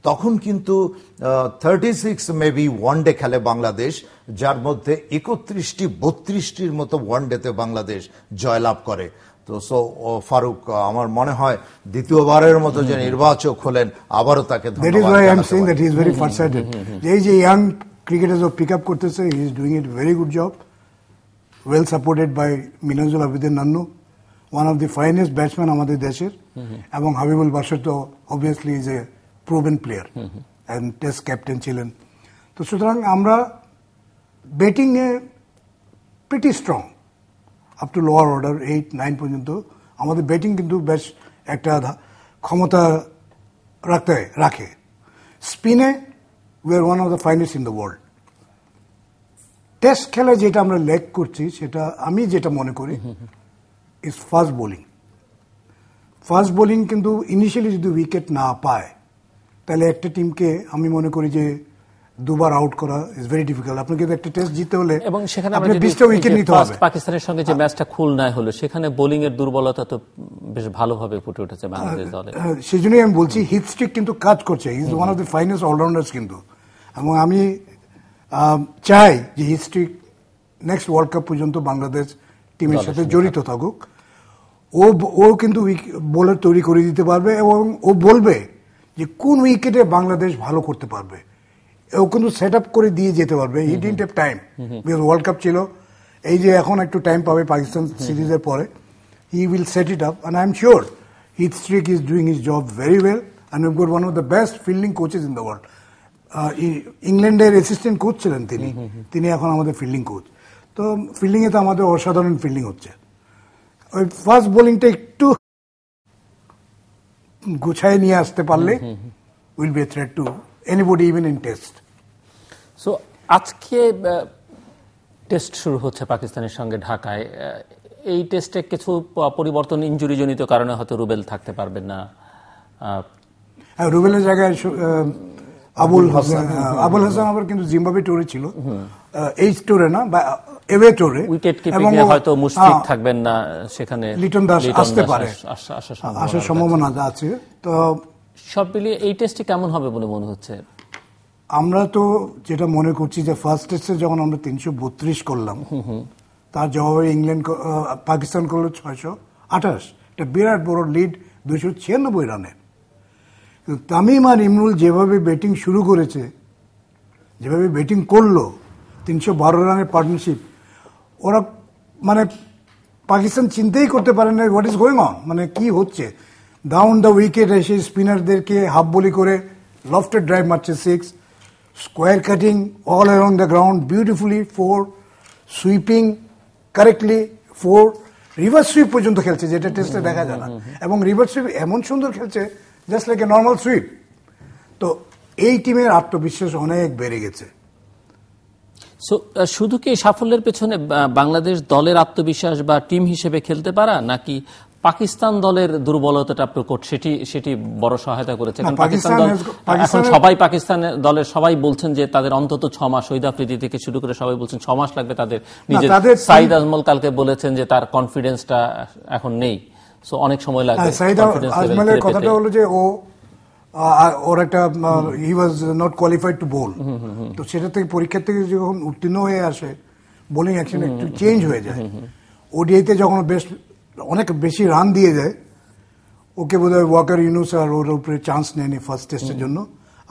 তখন কিন্তু থার্টি সিক্স মেবি ওয়ানডে খেলে বাংলাদেশ যার মধ্যে একত্রিশটি বত্রিশটির মতো ওয়ানডেতে বাংলাদেশ জয়লাভ করে তো সো ফারুক আমার মনে হয় দ্বিতীয়বারের মতো যে নির্বাচক হলেন আবারও তাকে এই যে ইয়াং ক্রিকেটার্স পিক আপ করতেছে he is doing it very good job well supported by Minhajul Abedin Nannu one of the finest batsman আমাদের দেশের এবং হাবিবুল বাসর তো obviously is a proven player and test captain ছিলেন তো সুতরাং আমরা ব্যাটিংয়ে pretty strong up to lower order eight nine পর্যন্ত আমাদের ব্যাটিং কিন্তু বেশ একটা ক্ষমতা রাখতে রাখে স্পিনে we are one of the finest in the world test খেলায় যেটা আমরা ল্যাক করছি সেটা আমি যেটা মনে করি is fast bowling fast bowling কিন্তু ইনিশিয়ালি যদি উইকেট না পায় তাহলে একটা টিমকে আমি মনে করি যে দুবার আউট করা ইজ ভেরি ডিফিকাল্ট আপনাকে একটা টেস্ট জিতে হলে এবং সেখানে আপনি টা উইকেট নিতে হবে পাকিস্তানের সঙ্গে যে ম্যাচটা খুলনায় হলো সেখানে বোলিং এর দুর্বলতা তো বেশ ভালোভাবে ফুটে উঠেছে বাংলাদেশ দলে সেজন্যই আমি বলছি হিট স্ট্রিক কিন্তু কাজ করছে is one of the finest allrounders কিন্তু এবং আমি চাই যে Heath Streak next world cup পর্যন্ত বাংলাদেশ টিমের সাথে জড়িত থাকুক ও ও কিন্তু বোলার তৈরি করে দিতে পারবে এবং ও বলবে যে কোন উইকেটে বাংলাদেশ ভালো করতে পারবে ও কিন্তু সেট আপ করে দিয়ে যেতে পারবে he didn't have time because world cup ছিল এই যে এখন একটু টাইম পাবে পাকিস্তান সিরিজের পরে he will set it up and I am sure Heath Streak is doing is job very well and we've got one of the best fielding coaches in the world ইংল্যান্ডের assistant coach ছিলেন তিনি তিনি এখন আমাদের fielding coach তো ফিল্ডিংয়ে তো আমাদের অসাধারণ ফিল্ডিং হচ্ছে ওই ফার্স্ট বোলিংটা একটু গুছায় নিয়ে আসতে পারলে will be threat to anybody even in test. So, আজকে টেস্ট শুরু হচ্ছে পাকিস্তানের সঙ্গে ঢাকায় এই টেস্টে কিছু পরিবর্তন ইঞ্জুরিজনিত কারণে হয়তো রুবেল থাকতে পারবেন না হ্যাঁ, রুবেলের জায়গায় আবুল হাসান আবুল হাসান আবার কিন্তু জিম্বাবে টুরে ছিল এই টুরে না বা এভে টুরে উইকেট কিপিং এ হয়তো মুশফিক হ্যাঁ। থাকবেন না সেখানে লিটন দাস আসতে পারে আসার সম্ভাবনা আছে তো সব মিলিয়ে এই টেস্টটি কেমন হবে বলে মনে হচ্ছে আমরা তো যেটা মনে করছি যে ফার্স্ট টেস্টে যখন আমরা তিনশো বত্রিশ করলাম তার জবাবে ইংল্যান্ড পাকিস্তান করলো ছয়শো আঠাশ একটা বিরাট বড় লিড দুশো ছিয়ানব্বই রানের তামিম আর ইমরুল যেভাবে ব্যাটিং শুরু করেছে যেভাবে ব্যাটিং করলো তিনশো বারো রানের পার্টনারশিপ ওরা মানে পাকিস্তান চিন্তাই করতে পারে না হোয়াট ইজ গোয়িং অন মানে কি হচ্ছে ডাউন দ্য উইকেট এসে স্পিনারদেরকে হাফ বলি করে লফটের ড্রাইভ মারছে six square cutting all around the ground beautifully four sweeping correctly four reverse sweep পর্যন্ত খেলছে যেটা টেস্টে দেখা যায় না এবং রিভার্স সুইপ এমন সুন্দর খেলছে just like a normal sweep তো এই টিমের আত্মবিশ্বাস অনেক বেড়ে গেছে শুধু কি সাফল্যের পেছনে বাংলাদেশ দলের আত্মবিশ্বাস বা টিম হিসেবে খেলতে পারা নাকি পাকিস্তান দলের দুর্বলতাটা প্রকট সেটি সেটি বড় সহায়তা করেছে পাকিস্তান এখন সবাই পাকিস্তানের দলের সবাই বলছেন যে তাদের অন্তত ছ মাস শহীদ আফ্রিদি থেকে শুরু করে সবাই বলছেন ছ মাস লাগবে তাদের নিজের সাইদ আজমল কালকে বলেছেন যে তার কনফিডেন্সটা এখন নেই সো অনেক সময় লাগবে আজমলের কথাটা হলো যে ও ওর একটা he was not qualified to bowl তো সেটা থেকে পরীক্ষা থেকে যখন উত্তীর্ণ হয়ে আসে বোলিং অ্যাকশন একটু চেঞ্জ হয়ে যায় ওডিআইতে যখন বেস্ট অনেক বেশি রান দিয়ে দেয় ওকে বোধহয় ওয়াকার ইউনুস আর ওর উপরে চান্স নেয়নি ফার্স্ট টেস্টের জন্য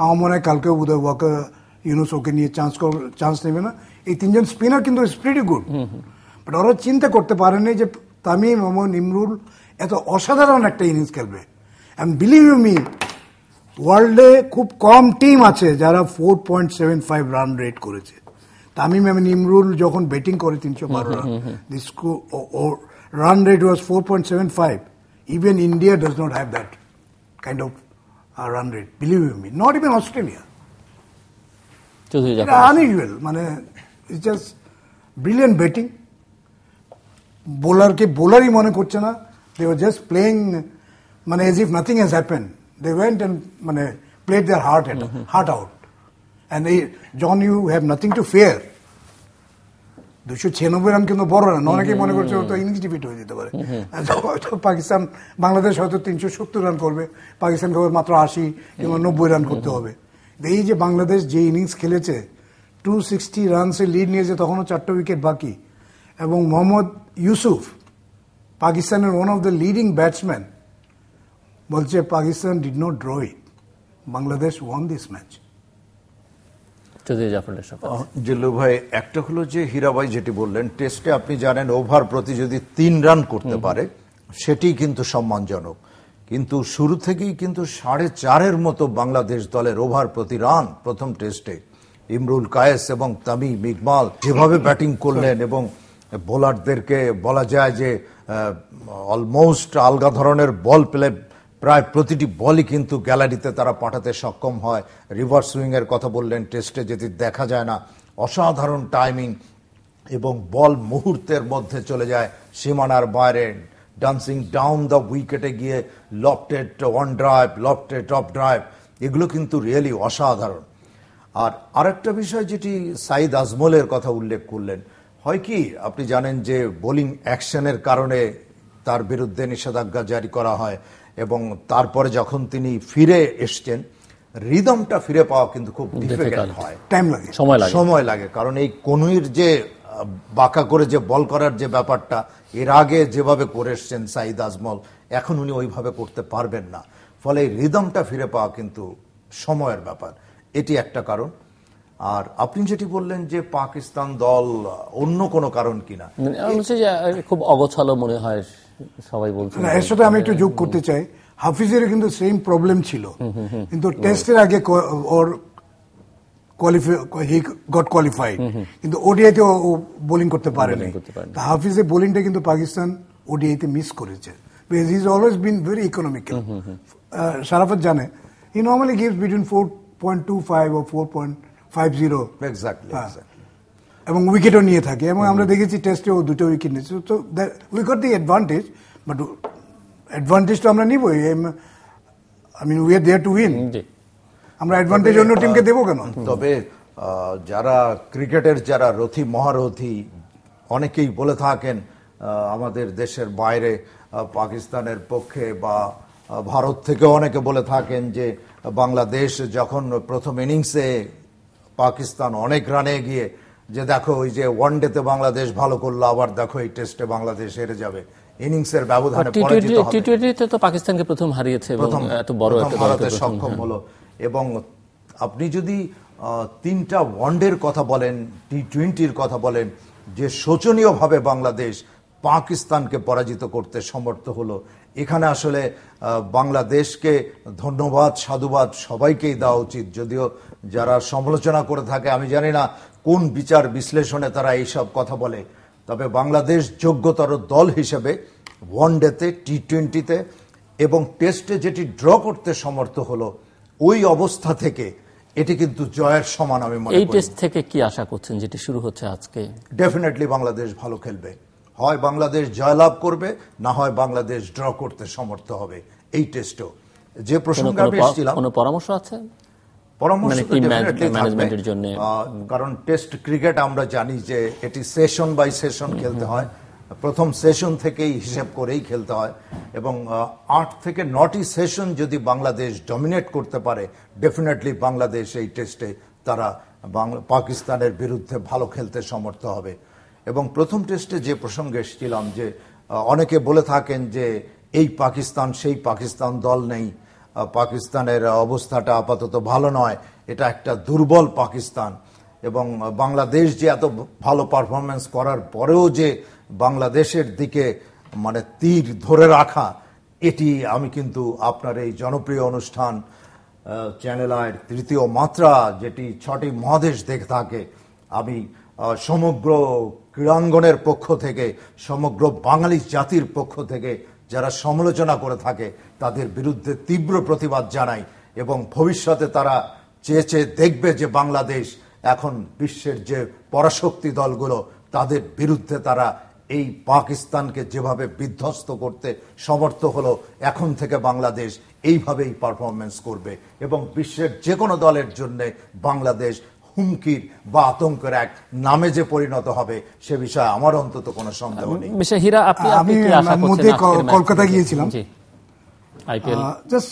আমার মনে হয় কালকেও বোধহয় ওয়াকার ইউনুস ওকে নিয়ে চান্স চান্স নেবে না এই তিনজন স্পিনার কিন্তু স্প্রিডি ভেরি গুড বাট ওরা চিন্তা করতে পারেনি যে তামিম মোহাম্মদ ইমরুল এত অসাধারণ একটা ইনিংস খেলবে অ্যান্ড বিলিভ ইউ মি ওয়ার্ল্ডে খুব কম টিম আছে যারা four point seven five run rate করেছে তামিম এমন ইমরুল যখন ব্যাটিং করে তিনশো বারো run run rate was 4.75. Even India does not have that kind of uh, run rate, believe me. Not even Australia. It's unusual. It's just brilliant betting. বোলারকে বোলারই মনে করছে না দে ওয়ার জাস্ট প্লেইং মানে as if nothing has happen they went and মানে played their heart heart out and এই জন you have nothing to fear দুশো ছিয়ানব্বই রান কিন্তু বড় রান অনেকেই মনে করছে হয়তো ইনিংস ডিফিট হয়ে যেতে পারে পাকিস্তান বাংলাদেশ হয়তো তিনশো সত্তর রান করবে পাকিস্তানকে মাত্র আশি কিংবা নব্বই রান করতে হবে এই যে বাংলাদেশ যে ইনিংস খেলেছে টু সিক্সটি রানসে লিড নিয়েছে তখনও চারটে উইকেট বাকি এবং মোহাম্মদ ইউসুফ পাকিস্তানের one of the leading batsman বলছে Pakistan did not draw it Bangladesh won this match Chowdhury Zafrullah Sharafat Zillur ভাই একটা হলো যে হীরাবাই যেটি বললেন টেস্টে আপনি জানেন ওভার প্রতি যদি তিন রান করতে পারে সেটি কিন্তু সম্মানজনক কিন্তু শুরু থেকেই কিন্তু সাড়ে চারের মতো বাংলাদেশ দলের ওভার প্রতি রান প্রথম টেস্টে ইমরুল কায়েস এবং তামিম ইকমাল যেভাবে ব্যাটিং করলেন এবং বোলারদেরকে বলা যায় যে অলমোস্ট আলগা ধরনের বল প্লে প্রায় প্রতিটি বলই কিন্তু গ্যালারিতে তারা পাঠাতে সক্ষম হয় রিভার্স সুইংয়ের কথা বললেন টেস্টে যেটি দেখা যায় না অসাধারণ টাইমিং এবং বল মুহূর্তের মধ্যে চলে যায় সীমানার বাইরে ডান্সিং ডাউন দ্য উইকেটে গিয়ে lofted on drive lofted top drive এগুলো কিন্তু রিয়েলি অসাধারণ আর আরেকটা বিষয় যেটি সাইদ আজমলের কথা উল্লেখ করলেন হয় কি আপনি জানেন যে বোলিং অ্যাকশনের কারণে তার বিরুদ্ধে নিষেধাজ্ঞা জারি করা হয় এবং তারপরে যখন তিনি ফিরে এসছেন রিদমটা ফিরে পাওয়া কিন্তু খুব ডিফিকাল্ট হয় টাইম লাগে সময় লাগে সময় লাগে কারণ এই কনুইর যে বাঁকা করে যে বল করার যে ব্যাপারটা এর আগে যেভাবে করে এসছেন সাঈদ আজমল এখন উনি ওইভাবে করতে পারবেন না ফলে এই রিদমটা ফিরে পাওয়া কিন্তু সময়ের ব্যাপার এটি একটা কারণ আর আপনি যেটি বললেন যে পাকিস্তান দল অন্য কোনো কারণ কিনা মানে খুব অগোছালো মনে হয় সবাই বলছে না এর সাথে আমি একটু যোগ করতে চাই হাফিজের কিন্তু সেম প্রবলেম ছিল কিন্তু টেস্টের আগে ওর হি গট কোয়ালিফাইড কিন্তু ওডিআইতে ও বোলিং করতে পারেনি হাফিজের বোলিংটা কিন্তু পাকিস্তান ওডিআইতে মিস করেছে because is always been very economical Sharafat জানে he normally gives between four point two five ও four point five zero exactly এবং উইকেটও নিয়ে থাকে এবং আমরা দেখেছি টেস্টে ও দুটো উইকেট নিয়েছে তো we got the advantage but advantage তো আমরা নিবই I mean we are there to win আমরা অ্যাডভান্টেজ অন্য টিমকে দেবো কেন তবে যারা ক্রিকেটের যারা রথি মহারথি অনেকেই বলে থাকেন আমাদের দেশের বাইরে পাকিস্তানের পক্ষে বা ভারত থেকে অনেকে বলে থাকেন যে বাংলাদেশ যখন প্রথম ইনিংসে পাকিস্তান অনেক রানে গিয়ে যে দেখো ওই যে তে বাংলাদেশ ভালো করলো আবার দেখো এই টেস্টে বাংলাদেশ হেরে যাবে ইনিংসের ব্যবধানে পরাজিত হবে টি-টোয়েন্টিতে তো পাকিস্তানকে প্রথম হারিয়েছে এবং এত বড় একটা ভারতের সক্ষম হ্যাঁ। হলো এবং আপনি যদি তিনটা ওয়ানডের কথা বলেন টি টোয়েন্টির কথা বলেন যে শোচনীয়ভাবে বাংলাদেশ পাকিস্তানকে পরাজিত করতে সমর্থ হলো এখানে আসলে বাংলাদেশকে ধন্যবাদ সাধুবাদ সবাইকেই দেওয়া উচিত যদিও যারা সমালোচনা করে থাকে আমি জানি না কোন বিচার বিশ্লেষণে তারা এইসব কথা বলে তবে বাংলাদেশ যোগ্যতর দল হিসেবে ওয়ানডেতে টি টোয়েন্টিতে এবং টেস্টে যেটি ড্র করতে সমর্থ হলো ওই অবস্থা থেকে এটি কিন্তু জয়ের সমান আমি মনে এই টেস্ট থেকে কি আশা করছেন যেটি শুরু হচ্ছে আজকে ডেফিনেটলি বাংলাদেশ ভালো খেলবে হয় বাংলাদেশ জয়লাভ করবে না হয় বাংলাদেশ ড্র করতে সমর্থ হবে এই টেস্টও যে প্রসঙ্গে আমি এসেছিলাম কোনো পরামর্শ আছে মানে কারণ টেস্ট ক্রিকেট আমরা জানি যে এটি সেশন বাই সেশন খেলতে হয় প্রথম সেশন থেকেই হিসেব করেই খেলতে হয় এবং আট থেকে নটি সেশন যদি বাংলাদেশ ডমিনেট করতে পারে ডেফিনেটলি বাংলাদেশ এই টেস্টে তারা পাকিস্তানের বিরুদ্ধে ভালো খেলতে সমর্থ হবে এবং প্রথম টেস্টে যে প্রসঙ্গে এসেছিলাম যে অনেকে বলে থাকেন যে এই পাকিস্তান সেই পাকিস্তান দল নেই পাকিস্তানের অবস্থাটা আপাতত ভালো নয় এটা একটা দুর্বল পাকিস্তান এবং বাংলাদেশ যে এত ভালো পারফরমেন্স করার পরেও যে বাংলাদেশের দিকে মানে তীর ধরে রাখা এটি আমি কিন্তু আপনার এই জনপ্রিয় অনুষ্ঠান চ্যানেল আয়ের তৃতীয় মাত্রা যেটি ছটি মহাদেশ দেখে থাকে আমি সমগ্র ক্রীড়াঙ্গনের পক্ষ থেকে সমগ্র বাঙালি জাতির পক্ষ থেকে যারা সমালোচনা করে থাকে তাদের বিরুদ্ধে তীব্র প্রতিবাদ জানায় এবং ভবিষ্যতে তারা চেয়ে চেয়ে দেখবে যে বাংলাদেশ এখন বিশ্বের যে পরাশক্তি দলগুলো তাদের বিরুদ্ধে তারা এই পাকিস্তানকে যেভাবে বিধ্বস্ত করতে সমর্থ হলো এখন থেকে বাংলাদেশ এইভাবেই পারফরমেন্স করবে এবং বিশ্বের যে কোনো দলের জন্যে বাংলাদেশ হুমকির বা আতঙ্কের এক নামে যে পরিণত হবে সে বিষয়ে আমার অন্তত কোনো সন্দেহ নেই আমি মধ্যে কলকাতা গিয়েছিলাম জাস্ট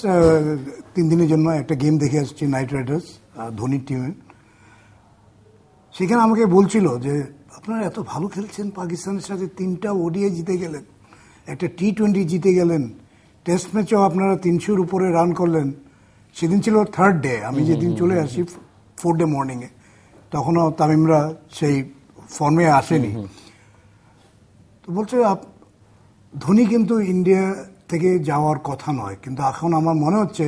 তিন দিনের জন্য একটা গেম দেখে আসছি নাইট রাইডার্স ধোনির টিমে সেখানে আমাকে বলছিল যে আপনারা এত ভালো খেলছেন পাকিস্তানের সাথে তিনটা ওডিএ জিতে গেলেন একটা টি টোয়েন্টি জিতে গেলেন টেস্ট ম্যাচেও আপনারা তিনশোর উপরে রান করলেন সেদিন ছিল থার্ড ডে আমি যেদিন চলে আসি ফোর ডে মর্নিংয়ে তখনও তামিমরা সেই ফর্মে আসেনি তো বলছে ধোনি কিন্তু ইন্ডিয়া থেকে যাওয়ার কথা নয় কিন্তু এখন আমার মনে হচ্ছে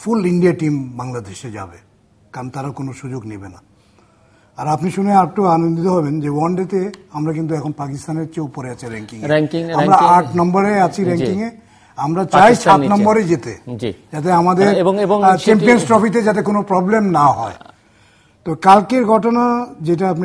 ফুল ইন্ডিয়া টিম বাংলাদেশে যাবে কারণ তারা কোনো সুযোগ নেবে না আর আপনি শুনে একটু আনন্দিত হবেন যে ওয়ান ডেতে আমরা কিন্তু এখন পাকিস্তানের চেয়ে উপরে আছে র্যাঙ্কিং আমরা আট নম্বরে আছি র্যাঙ্কিংয়ে আমরা চাই সাত নম্বরে যেতে যাতে আমাদের চ্যাম্পিয়ন্স ট্রফিতে যাতে কোনো প্রবলেম না হয় তো কালকের ঘটনা যেটা আপনি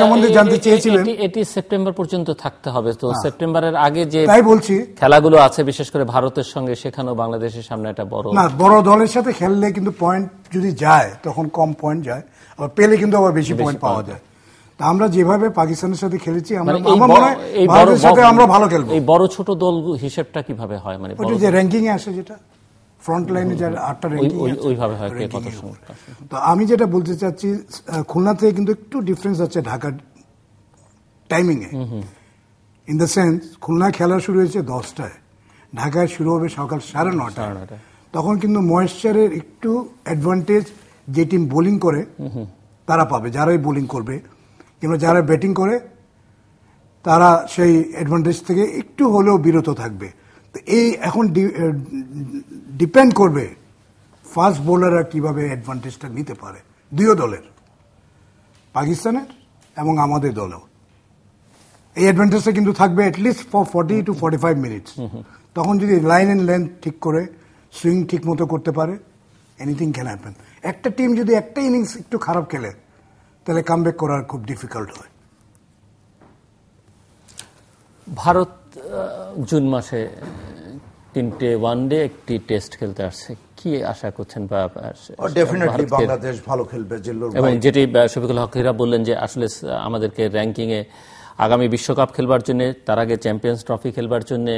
সম্বন্ধে জানতে চেয়েছিলেন এটি সেপ্টেম্বর পর্যন্ত থাকতে হবে তো হ্যাঁ। সেপ্টেম্বরের আগে যে তাই বলছি খেলাগুলো আছে বিশেষ করে ভারতের সঙ্গে সেখানেও বাংলাদেশের সামনে একটা বড় না বড় দলের সাথে খেললে কিন্তু পয়েন্ট যদি যায় তখন কম পয়েন্ট যায় আবার পেলে কিন্তু আবার বেশি পয়েন্ট পাওয়া যায় আমরা যেভাবে পাকিস্তানের সাথে খেলেছি আমরা মানে মনে হয় ভারতের সাথে আমরা ভালো খেলবো এই বড় ছোট দল হিসেবটা কিভাবে হয় মানে যে র্যাঙ্কিং এ আসে যেটা ফ্রন্ট লাইনে যার আটটা র্যাঙ্কিং তো আমি যেটা বলতে চাচ্ছি খুলনা থেকে কিন্তু একটু ডিফারেন্স আছে ঢাকার টাইমিং এ ইন দ্য সেন্স খুলনা খেলা শুরু হয়েছে দশটায় ঢাকায় শুরু হবে সকাল সাড়ে নটায় তখন কিন্তু ময়েশ্চারের একটু অ্যাডভান্টেজ যে টিম বোলিং করে তারা পাবে যারাই বোলিং করবে কিংবা যারা ব্যাটিং করে তারা সেই অ্যাডভান্টেজ থেকে একটু হলেও বিরত থাকবে তো এই এখন ডিপেন্ড করবে ফাস্ট বোলাররা কিভাবে অ্যাডভান্টেজটা নিতে পারে দুই দলের পাকিস্তানের এবং আমাদের দলেও এই অ্যাডভান্টেজটা কিন্তু থাকবে at least for forty two forty five minutes তখন যদি লাইন অ্যান্ড লেন্থ ঠিক করে সুইং ঠিক মতো করতে পারে এনিথিং ক্যান হ্যাপেন একটা টিম যদি একটা ইনিংস একটু খারাপ খেলে তাহলে কামব্যাক করার খুব ডিফিকাল্ট হয় ভারত জুন মাসে তিনটে ওয়ানডে একটি টেস্ট খেলতে আসছে কি আশা করছেন বা ডেফিনেটলি বাংলাদেশ ভালো খেলবে এবং যেটি শফিকুল হকিরা বললেন যে আসলে আমাদেরকে র্যাঙ্কিংয়ে আগামী বিশ্বকাপ খেলবার জন্য তার আগে চ্যাম্পিয়ন্স ট্রফি খেলবার জন্য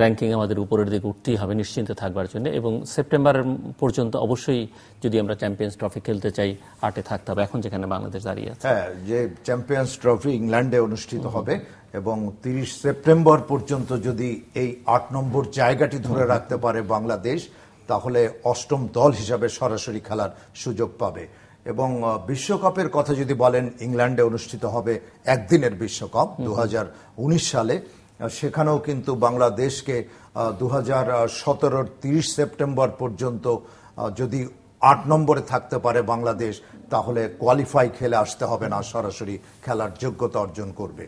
র্যাঙ্কিং আমাদের উপরের দিকে উঠতেই হবে নিশ্চিন্তে থাকবার জন্য এবং সেপ্টেম্বর পর্যন্ত অবশ্যই যদি আমরা চ্যাম্পিয়ন্স ট্রফি খেলতে চাই আটে থাকতে হবে এখন যেখানে বাংলাদেশ দাঁড়িয়ে আছে হ্যাঁ যে চ্যাম্পিয়ন্স ট্রফি ইংল্যান্ডে অনুষ্ঠিত হবে এবং তিরিশ সেপ্টেম্বর পর্যন্ত যদি এই আট নম্বর জায়গাটি ধরে রাখতে পারে বাংলাদেশ তাহলে অষ্টম দল হিসাবে সরাসরি খেলার সুযোগ পাবে এবং বিশ্বকাপের কথা যদি বলেন ইংল্যান্ডে অনুষ্ঠিত হবে একদিনের বিশ্বকাপ দু সালে সেখানেও কিন্তু বাংলাদেশকে দু হাজার সতেরোর তিরিশ সেপ্টেম্বর পর্যন্ত যদি আট নম্বরে থাকতে পারে বাংলাদেশ তাহলে কোয়ালিফাই খেলে আসতে হবে না সরাসরি খেলার যোগ্যতা অর্জন করবে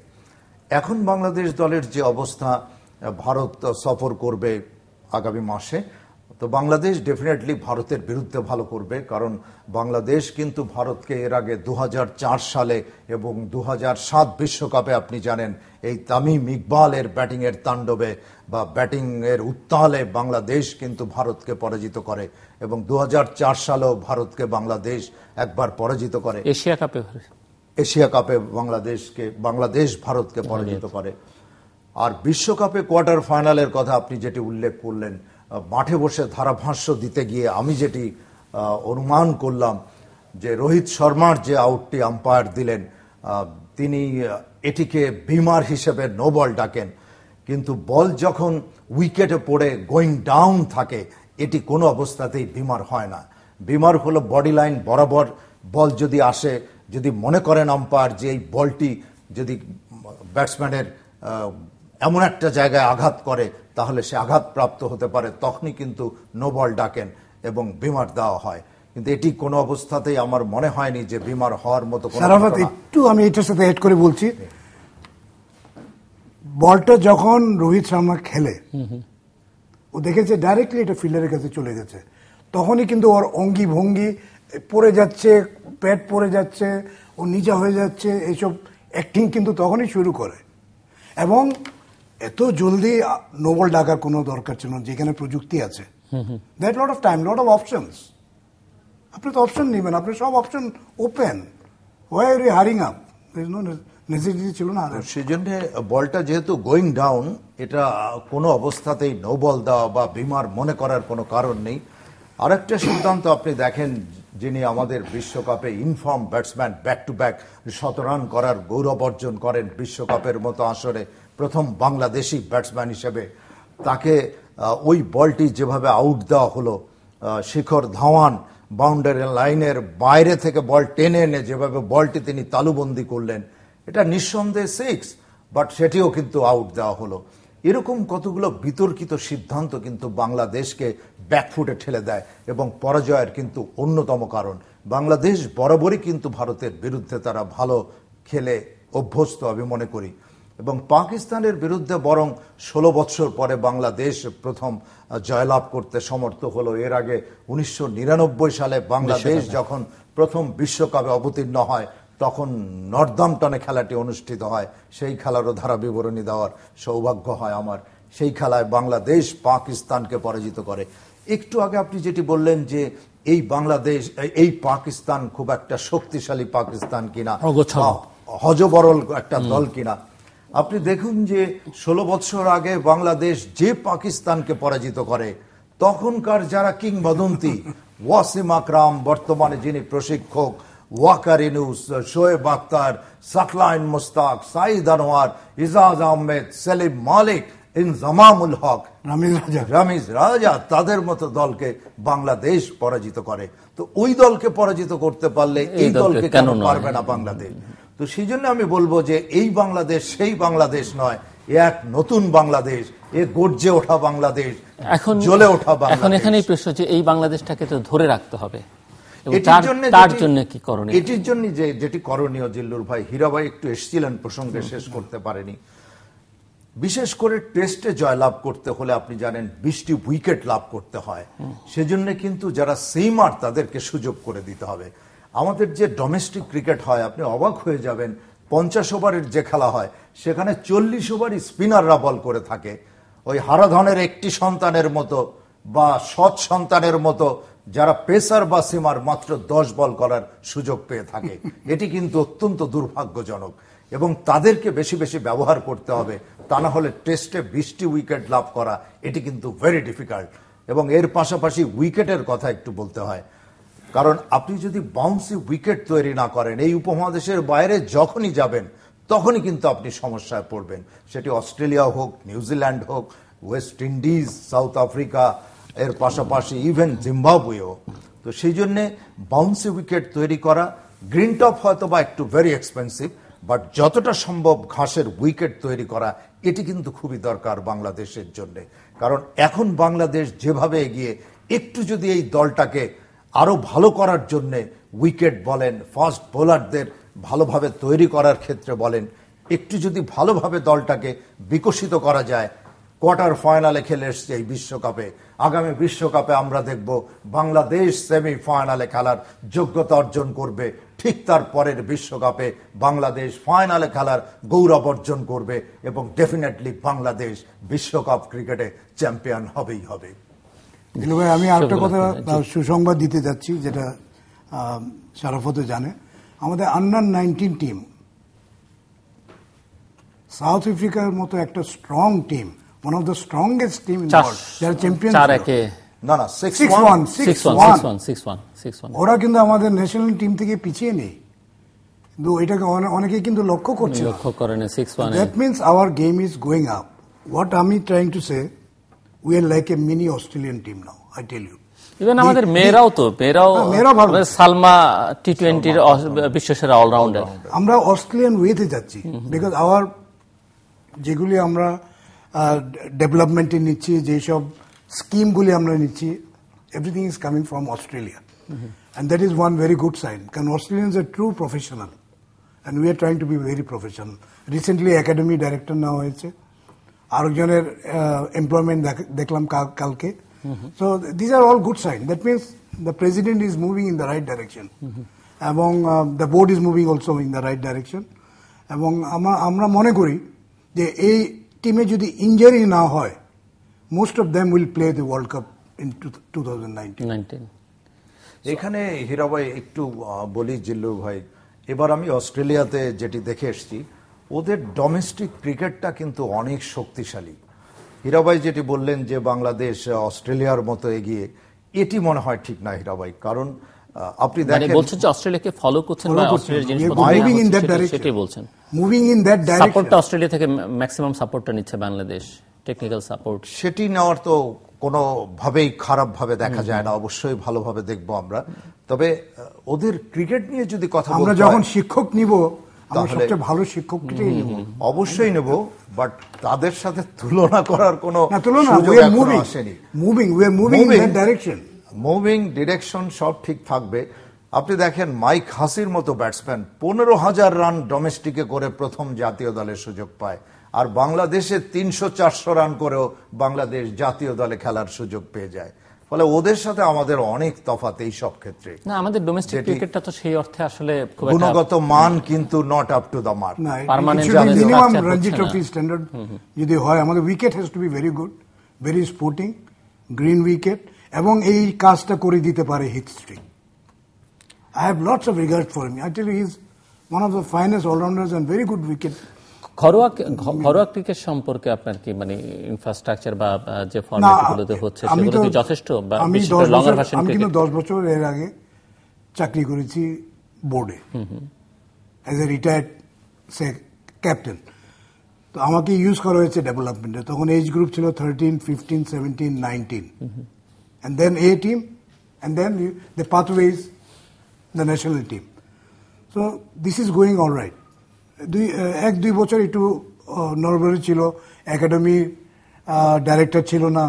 এখন বাংলাদেশ দলের যে অবস্থা ভারত সফর করবে আগামী মাসে তো বাংলাদেশ ডেফিনেটলি ভারতের বিরুদ্ধে ভালো করবে কারণ বাংলাদেশ কিন্তু ভারতকে এর আগে দু সালে এবং দু বিশ্বকাপে আপনি জানেন এই তামিম ইকবালের ব্যাটিংয়ের তাণ্ডবে বা ব্যাটিংয়ের উত্তালে বাংলাদেশ কিন্তু ভারতকে পরাজিত করে এবং দু হাজার সালেও ভারতকে বাংলাদেশ একবার পরাজিত করে এশিয়া কাপে এশিয়া কাপে বাংলাদেশকে বাংলাদেশ ভারতকে পরাজিত করে আর বিশ্বকাপে কোয়ার্টার ফাইনালের কথা আপনি যেটি উল্লেখ করলেন মাঠে বসে ধারাভাষ্য দিতে গিয়ে আমি যেটি অনুমান করলাম যে রোহিত শর্মার যে আউটটি আম্পায়ার দিলেন তিনি এটিকে বিমার হিসেবে নো বল ডাকেন কিন্তু বল যখন উইকেটে পড়ে গোয়িং ডাউন থাকে এটি কোনো অবস্থাতেই বিমার হয় না বিমার হলো বডি লাইন বরাবর বল যদি আসে যদি মনে করেন আম্পায়ার যে এই বলটি যদি ব্যাটসম্যানের এমন একটা জায়গায় আঘাত করে তাহলে সে আঘাতপ্রাপ্ত হতে পারে তখনই কিন্তু নোবল ডাকেন এবং বিমার দেওয়া হয় কিন্তু এটি কোনো অবস্থাতেই আমার মনে হয়নি যে বিমার হওয়ার মতো একটু আমি এটার সাথে এড করে বলছি বলটা যখন রোহিত শর্মা খেলে ও দেখেছে ডাইরেক্টলি এটা ফিল্ডারের কাছে চলে গেছে তখনই কিন্তু ওর অঙ্গি ভঙ্গি পড়ে যাচ্ছে প্যাট পড়ে যাচ্ছে ও নিজা হয়ে যাচ্ছে এইসব অ্যাক্টিং কিন্তু তখনই শুরু করে এবং এত জলদি নোবেল ডাকার কোনো দরকার ছিল না যেখানে প্রযুক্তি আছে that lot of time lot of options আপনি তো অপশন নেবেন আপনি সব option open why are you hurrying up ছিল না সেই জন্য বলটা যেহেতু গোয়িং ডাউন এটা কোনো অবস্থাতেই নো দেওয়া বা বিমার মনে করার কোনো কারণ নেই আরেকটা সিদ্ধান্ত আপনি দেখেন যিনি আমাদের বিশ্বকাপে in form batsman back to back শতরান করার গৌরব অর্জন করেন বিশ্বকাপের মতো আসরে প্রথম বাংলাদেশি ব্যাটসম্যান হিসেবে তাকে ওই বলটি যেভাবে আউট দেওয়া হলো শিখর ধাওয়ান বাউন্ডারি লাইনের বাইরে থেকে বল টেনে এনে যেভাবে বলটি তিনি তালুবন্দি করলেন এটা নিঃসন্দেহে সিক্স বাট সেটিও কিন্তু আউট দেওয়া হলো এরকম কতগুলো বিতর্কিত সিদ্ধান্ত কিন্তু বাংলাদেশকে ব্যাকফুটে ঠেলে দেয় এবং পরাজয়ের কিন্তু অন্যতম কারণ বাংলাদেশ বরাবরই কিন্তু ভারতের বিরুদ্ধে তারা ভালো খেলে অভ্যস্ত আমি মনে করি এবং পাকিস্তানের বিরুদ্ধে বরং ষোলো বছর পরে বাংলাদেশ প্রথম জয়লাভ করতে সমর্থ হলো এর আগে উনিশশো সালে বাংলাদেশ যখন প্রথম বিশ্বকাপে অবতীর্ণ হয় তখন নর্দামটনে খেলাটি অনুষ্ঠিত হয় সেই খেলারও ধারা বিবরণী দেওয়ার সৌভাগ্য হয় আমার সেই খেলায় বাংলাদেশ পাকিস্তানকে পরাজিত করে একটু আগে আপনি যেটি বললেন যে এই বাংলাদেশ এই পাকিস্তান খুব একটা শক্তিশালী পাকিস্তান কিনা হজবরল একটা দল কিনা আপনি দেখুন যে ষোলো বছর আগে বাংলাদেশ যে পাকিস্তানকে পরাজিত করে তখনকার যারা কিংবদন্তি ওয়াসিম আকরাম বর্তমানে যিনি প্রশিক্ষক ওয়াকার ইনুস শোয়েব আক্তার সাকলাইন মুস্তাক সাঈদ আনোয়ার ইজাজ আহমেদ সেলিম মালিক ইনজামামুল হক রামিজ রাজা তাদের মতো দলকে বাংলাদেশ পরাজিত করে তো ওই দলকে পরাজিত করতে পারলে এই দলকে কেন পারবে না বাংলাদেশ তো সেই জন্য আমি বলবো যে এই বাংলাদেশ সেই বাংলাদেশ নয় এক নতুন বাংলাদেশ এ গর্জে ওঠা বাংলাদেশ এখন জ্বলে ওঠা এখন এখানেই প্রশ্ন যে এই বাংলাদেশটাকে তো ধরে রাখতে হবে করণীয় এটির জন্য যে যেটি করণীয় জিল্লুর ভাই হীরাবাই একটু এসেছিলেন প্রসঙ্গে শেষ করতে পারেনি বিশেষ করে টেস্টে জয়লাভ করতে হলে আপনি জানেন বিশটি উইকেট লাভ করতে হয় সেজন্য কিন্তু যারা সেইমার তাদেরকে সুযোগ করে দিতে হবে আমাদের যে ডোমেস্টিক ক্রিকেট হয় আপনি অবাক হয়ে যাবেন পঞ্চাশ ওভারের যে খেলা হয় সেখানে চল্লিশ ওভারই স্পিনাররা বল করে থাকে ওই হারাধনের একটি সন্তানের মতো বা সৎ সন্তানের মতো যারা পেসার বা সিমার মাত্র দশ বল করার সুযোগ পেয়ে থাকে এটি কিন্তু অত্যন্ত দুর্ভাগ্যজনক এবং তাদেরকে বেশি বেশি ব্যবহার করতে হবে তা না হলে টেস্টে বিশটি উইকেট লাভ করা এটি কিন্তু ভেরি ডিফিকাল্ট এবং এর পাশাপাশি উইকেটের কথা একটু বলতে হয় কারণ আপনি যদি বাউন্সি উইকেট তৈরি না করেন এই উপমহাদেশের বাইরে যখনই যাবেন তখনই কিন্তু আপনি সমস্যায় পড়বেন সেটি অস্ট্রেলিয়া হোক নিউজিল্যান্ড হোক ওয়েস্ট ইন্ডিজ সাউথ আফ্রিকা এর পাশাপাশি ইভেন জিম্বাবুয়েও তো সেই জন্যে বাউন্সি উইকেট তৈরি করা গ্রিন টপ হয়তো বা একটু ভেরি এক্সপেন্সিভ বাট যতটা সম্ভব ঘাসের উইকেট তৈরি করা এটি কিন্তু খুবই দরকার বাংলাদেশের জন্যে কারণ এখন বাংলাদেশ যেভাবে এগিয়ে একটু যদি এই দলটাকে আরো ভালো করার জন্য উইকেট বলেন ফাস্ট বোলারদের ভালোভাবে তৈরি করার ক্ষেত্রে বলেন একটু যদি ভালোভাবে দলটাকে বিকশিত করা যায় কোয়ার্টার ফাইনালে খেলে এসছে এই বিশ্বকাপে আগামী বিশ্বকাপে আমরা দেখব বাংলাদেশ সেমি ফাইনালে খেলার যোগ্যতা অর্জন করবে ঠিক তার পরের বিশ্বকাপে বাংলাদেশ ফাইনালে খেলার গৌরব অর্জন করবে এবং ডেফিনেটলি বাংলাদেশ বিশ্বকাপ ক্রিকেটে চ্যাম্পিয়ন হবেই হবে দিলু ভাই আমি আরেকটা কথা সুসংবাদ দিতে যাচ্ছি যেটা সারাফতে জানে আমাদের আন্ডার নাইনটিন টিম সাউথ আফ্রিকার মতো একটা strong team one of the strongest team যারা চ্যাম্পিয়ন ওরা কিন্তু আমাদের ন্যাশনাল টিম থেকে পিছিয়ে নেই কিন্তু এটাকে অনেকে কিন্তু লক্ষ্য করছে লক্ষ্য করে না that means our game is going up what আমি trying to say we are like a mini Australian team now I tell you even আমাদের মেয়েরাও তো মেয়েরাও হ্যাঁ, মেয়েরাও ভালো সালমা টি টোয়েন্টির বিশ্বসেরা অলরাউন্ডার আমরা অস্ট্রেলিয়ান ওয়েতে যাচ্ছি বিকজ আওয়ার যেগুলি আমরা ডেভেলপমেন্টে নিচ্ছি যেসব স্কিমগুলি আমরা নিচ্ছি everything is coming from Australia and that is one very good sign কারণ Australians are true professional and we are trying to be very professional recently academy director নেওয়া হয়েছে আরেকজনের এমপ্লয়মেন্ট দেখলাম কালকে so these are all good sign that means the president is moving in the right direction এবং the board is moving also in the right direction এবং আমরা মনে করি যে এই টিমে যদি ইঞ্জারি না হয় most of them will play the world cup in two এখানে হীরা একটু বলি জিল্লু ভাই এবার আমি অস্ট্রেলিয়াতে যেটি দেখে এসেছি ওদের ডোমেস্টিক ক্রিকেটটা কিন্তু অনেক শক্তিশালী হীরাবাই যেটি বললেন যে বাংলাদেশ অস্ট্রেলিয়ার মতো এগিয়ে এটি মনে হয় ঠিক না হীরাবাই কারণ আপনি মানে দেখেন বলছেন যে অস্ট্রেলিয়াকে ফলো করছেন না মুভিং ইন দ্যাট ডাইরেকশন সেটাই বলছেন মুভিং ইন দ্যাট ডাইরেকশন সাপোর্টটা অস্ট্রেলিয়া থেকে ম্যাক্সিমাম সাপোর্টটা নিচ্ছে বাংলাদেশ টেকনিক্যাল সাপোর্ট সেটি নেওয়ার তো কোনোভাবেই ভাবে দেখা যায় না অবশ্যই ভালোভাবে দেখব আমরা তবে ওদের ক্রিকেট নিয়ে যদি কথা আমরা যখন শিক্ষক নিব সবচেয়ে ভালো নেব অবশ্যই নেব বাট তাদের সাথে তুলনা করার কোনো moving moving direction moving direction সব ঠিক থাকবে আপনি দেখেন মাইক হাসির মতো ব্যাটসম্যান পনেরো হাজার রান ডোমেস্টিকে করে প্রথম জাতীয় দলের সুযোগ পায় আর বাংলাদেশে তিনশো চারশো রান করেও বাংলাদেশ জাতীয় দলে খেলার সুযোগ পেয়ে যায় ফলে ওদের সাথে আমাদের অনেক তফাত এই সব ক্ষেত্রে না আমাদের ডোমেস্টিক ক্রিকেটটা তো সেই অর্থে আসলে গুণগত মান কিন্তু not up to the mark permanent minimum Ranji trophy standard যদি হয় আমাদের wicket has to be very good very sporting green wicket এবং এই কাজটা করে দিতে পারে হিট হিটস্ট্রিং I have lots of regard for him. Actually, he's is one of finest finest rounders and very good wicket ঘরোয়া ঘরোয়া ক্রিকেট সম্পর্কে আপনার কি মানে ইনফ্রাস্ট্রাকচার বা যে ফর্ম্যাটগুলোতে হচ্ছে সেগুলো কি যথেষ্ট বা লঙ্গার ভার্সন আমি কিন্তু 10 বছর এর আগে চাকরি করেছি বোর্ডে as a retired say captain তো আমাকে ইউজ করা হয়েছে ডেভেলপমেন্টে তখন এজ গ্রুপ ছিল thirteen fifteen seventeen nineteen and then A team and then the pathways the national team so this is going all right দুই এক দুই বছর একটু নড়বড়ে ছিল একাডেমি ডাইরেক্টর ছিল না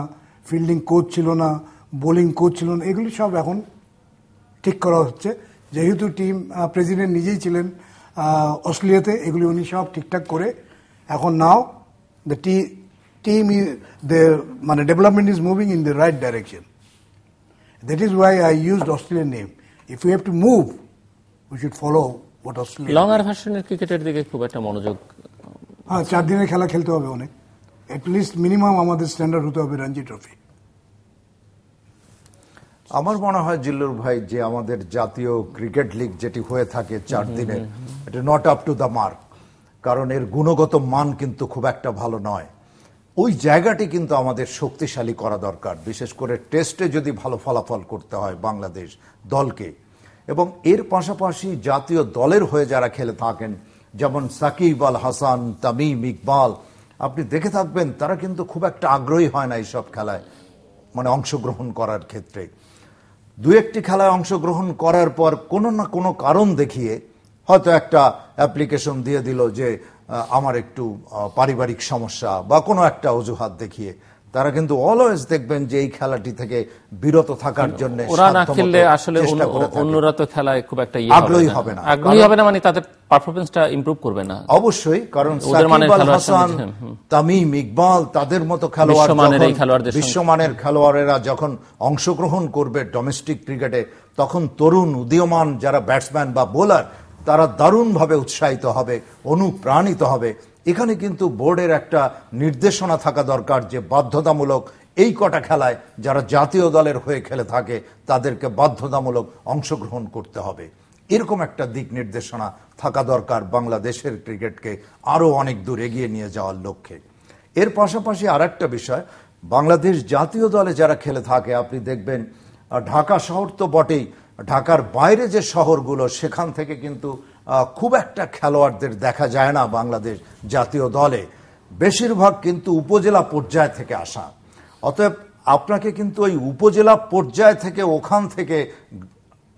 ফিল্ডিং কোচ ছিল না বোলিং কোচ ছিল না এগুলি সব এখন ঠিক করা হচ্ছে যেহেতু টিম প্রেসিডেন্ট নিজেই ছিলেন অস্ট্রেলিয়াতে এগুলি উনি সব ঠিকঠাক করে এখন now the T team the মানে development is moving in the right direction that is why I used Australian name if you have to move we should follow হ্যাঁ, চার দিনের খেলা খেলতে হবে অনেক মিনিমাম আমাদের স্ট্যান্ডার্ড হতে হবে রঞ্জি ট্রফি আমার মনে হয় জিল্লুর ভাই যে আমাদের জাতীয় ক্রিকেট লিগ যেটি হয়ে থাকে চার দিনে এটা not up to the mark কারণ এর গুণগত মান কিন্তু খুব একটা ভালো নয় ওই জায়গাটি কিন্তু আমাদের শক্তিশালী করা দরকার বিশেষ করে টেস্টে যদি ভালো ফলাফল করতে হয় বাংলাদেশ দলকে এবং এর পাশাপাশি জাতীয় দলের হয়ে যারা খেলে থাকেন যেমন সাকিব আল হাসান তামিম ইকবাল আপনি দেখে থাকবেন তারা কিন্তু খুব একটা আগ্রহী হয় না এইসব খেলায় মানে অংশগ্রহণ করার ক্ষেত্রে দু একটি খেলায় অংশগ্রহণ করার পর কোনো না কোনো কারণ দেখিয়ে হয়তো একটা অ্যাপ্লিকেশন দিয়ে দিল যে আমার একটু পারিবারিক সমস্যা বা কোনো একটা অজুহাত দেখিয়ে তারা কিন্তু অলওয়েজ দেখবেন যে এই খেলাটি থেকে বিরত থাকার জন্য ওরা না খেললে আসলে অন্যরা তো খেলায় খুব একটা ইয়ে আগ্রহী হবে না আগ্রহী হবে না মানে তাদের পারফরমেন্সটা ইমপ্রুভ করবে না অবশ্যই কারণ হাসান তামিম ইকবাল তাদের মতো খেলোয়াড় বিশ্বমানের খেলোয়াড়েরা যখন অংশগ্রহণ করবে ডোমেস্টিক ক্রিকেটে তখন তরুণ উদীয়মান যারা ব্যাটসম্যান বা বোলার তারা দারুণভাবে উৎসাহিত হবে অনুপ্রাণিত হবে এখানে কিন্তু বোর্ডের একটা নির্দেশনা থাকা দরকার যে বাধ্যতামূলক এই কটা খেলায় যারা জাতীয় দলের হয়ে খেলে থাকে তাদেরকে বাধ্যতামূলক অংশগ্রহণ করতে হবে এরকম একটা দিক নির্দেশনা থাকা দরকার বাংলাদেশের ক্রিকেটকে আরও অনেক দূর এগিয়ে নিয়ে যাওয়ার লক্ষ্যে এর পাশাপাশি আর একটা বিষয় বাংলাদেশ জাতীয় দলে যারা খেলে থাকে আপনি দেখবেন ঢাকা শহর তো বটেই ঢাকার বাইরে যে শহরগুলো সেখান থেকে কিন্তু খুব একটা খেলোয়াড়দের দেখা যায় না বাংলাদেশ জাতীয় দলে বেশিরভাগ কিন্তু উপজেলা পর্যায় থেকে আসা অতএব আপনাকে কিন্তু ওই উপজেলা পর্যায় থেকে ওখান থেকে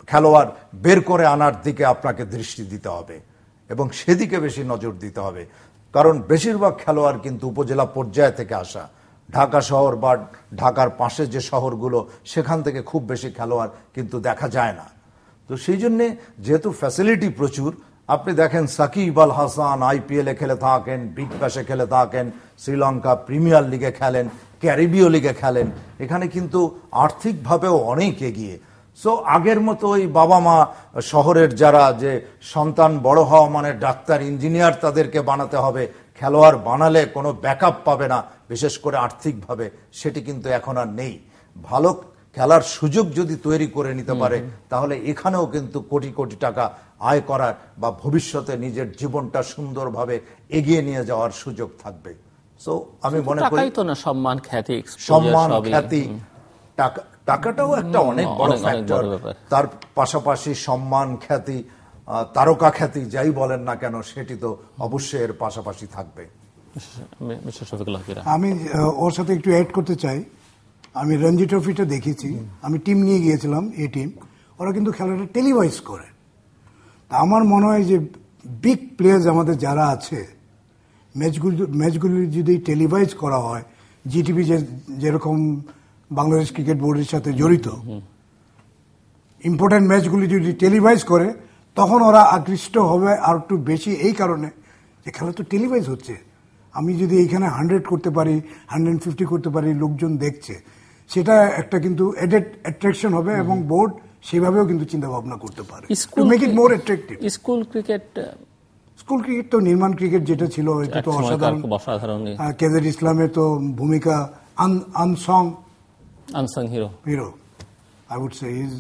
খেলোয়াড় বের করে আনার দিকে আপনাকে দৃষ্টি দিতে হবে এবং সেদিকে বেশি নজর দিতে হবে কারণ বেশিরভাগ খেলোয়াড় কিন্তু উপজেলা পর্যায় থেকে আসা ঢাকা শহর বা ঢাকার পাশে যে শহরগুলো সেখান থেকে খুব বেশি খেলোয়াড় কিন্তু দেখা যায় না তো সেই জন্যে যেহেতু ফ্যাসিলিটি প্রচুর আপনি দেখেন সাকিব আল হাসান আইপিএলে খেলে থাকেন বিগ ব্যাশে খেলে থাকেন শ্রীলঙ্কা প্রিমিয়ার লিগে খেলেন ক্যারিবীয় লিগে খেলেন এখানে কিন্তু আর্থিকভাবেও অনেক এগিয়ে সো আগের মতো ওই বাবা মা শহরের যারা যে সন্তান বড় হওয়া মানে ডাক্তার ইঞ্জিনিয়ার তাদেরকে বানাতে হবে খেলোয়াড় বানালে কোনো ব্যাকআপ পাবে না বিশেষ করে আর্থিকভাবে সেটি কিন্তু এখন আর নেই ভালো খেলার সুযোগ যদি তৈরি করে নিতে পারে তাহলে এখানেও কিন্তু কোটি কোটি টাকা আয় করার বা ভবিষ্যতে নিজের জীবনটা সুন্দরভাবে এগিয়ে নিয়ে যাওয়ার সুযোগ থাকবে সো আমি মনে করি তো না সম্মান খ্যাতি সম্মান খ্যাতি টাকা টাকাটাও একটা অনেক বড় ফ্যাক্টর তার পাশাপাশি সম্মান খ্যাতি তারকা খ্যাতি যাই বলেন না কেন সেটি তো অবশ্যই এর পাশাপাশি থাকবে আমি ওর সাথে একটু অ্যাড করতে চাই আমি রঞ্জি ট্রফিটা দেখেছি আমি টিম নিয়ে গিয়েছিলাম এ টিম ওরা কিন্তু খেলাটা টেলিভাইজ করে তা আমার মনে হয় যে বিগ প্লেয়ার্স আমাদের যারা আছে ম্যাচগুলি ম্যাচগুলি যদি টেলিভাইজ করা হয় জিটিভি টিভি যেরকম বাংলাদেশ ক্রিকেট বোর্ডের সাথে জড়িত ইম্পর্টেন্ট ম্যাচগুলি যদি টেলিভাইজ করে তখন ওরা আকৃষ্ট হবে আর একটু বেশি এই কারণে যে খেলা তো টেলিভাইজ হচ্ছে আমি যদি এইখানে হান্ড্রেড করতে পারি হান্ড্রেড ফিফটি করতে পারি লোকজন দেখছে সেটা একটা কিন্তু এডেড অ্যাট্রাকশন হবে এবং বোর্ড সেভাবেও কিন্তু চিন্তা ভাবনা করতে পারে school make it more attractive school cricket school cricket তো নির্মাণ ক্রিকেট যেটা ছিল এটা তো অসাধারণ কেজার ইসলামের তো ভূমিকা unsung unsung hero hero I would say is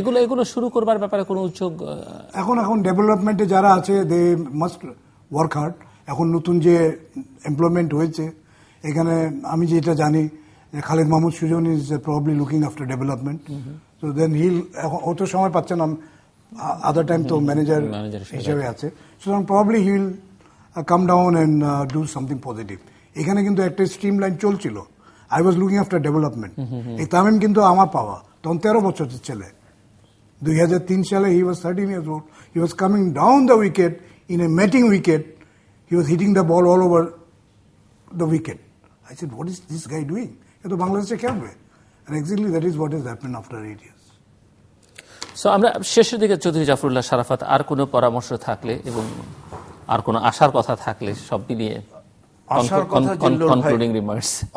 এগুলো এগুলো শুরু করবার ব্যাপারে কোনো উদ্যোগ এখন এখন ডেভেলপমেন্টে যারা আছে দে মাস্ট ওয়ার্ক হার্ড এখন নতুন যে এমপ্লয়মেন্ট হয়েছে এখানে আমি যেটা জানি যে Khaled Mahmud Sujon is probably looking after development তো দেন হিল অত সময় পাচ্ছে না আদার টাইম তো ম্যানেজার হিসেবে আছে সুতরাং probably he'll come down and do something positive এখানে কিন্তু একটা স্ট্রিম লাইন চলছিল I was looking after development এই তামিম কিন্তু আমার পাওয়া তখন তেরো বছরের ছেলে দুই হাজার তিন সালে he was thirteen years old he was coming down the wicket in a matting wicket he was hitting the ball all over the wicket I said what is this guy doing এত বাংলাদেশে খেলবে আর exactly that is what is happen after eight years so আমরা শেষের দিকে চৌধুরী জাফরুল্লাহ সারাফাত আর কোনো পরামর্শ থাকলে এবং আর কোনো আশার কথা থাকলে সব মিলিয়ে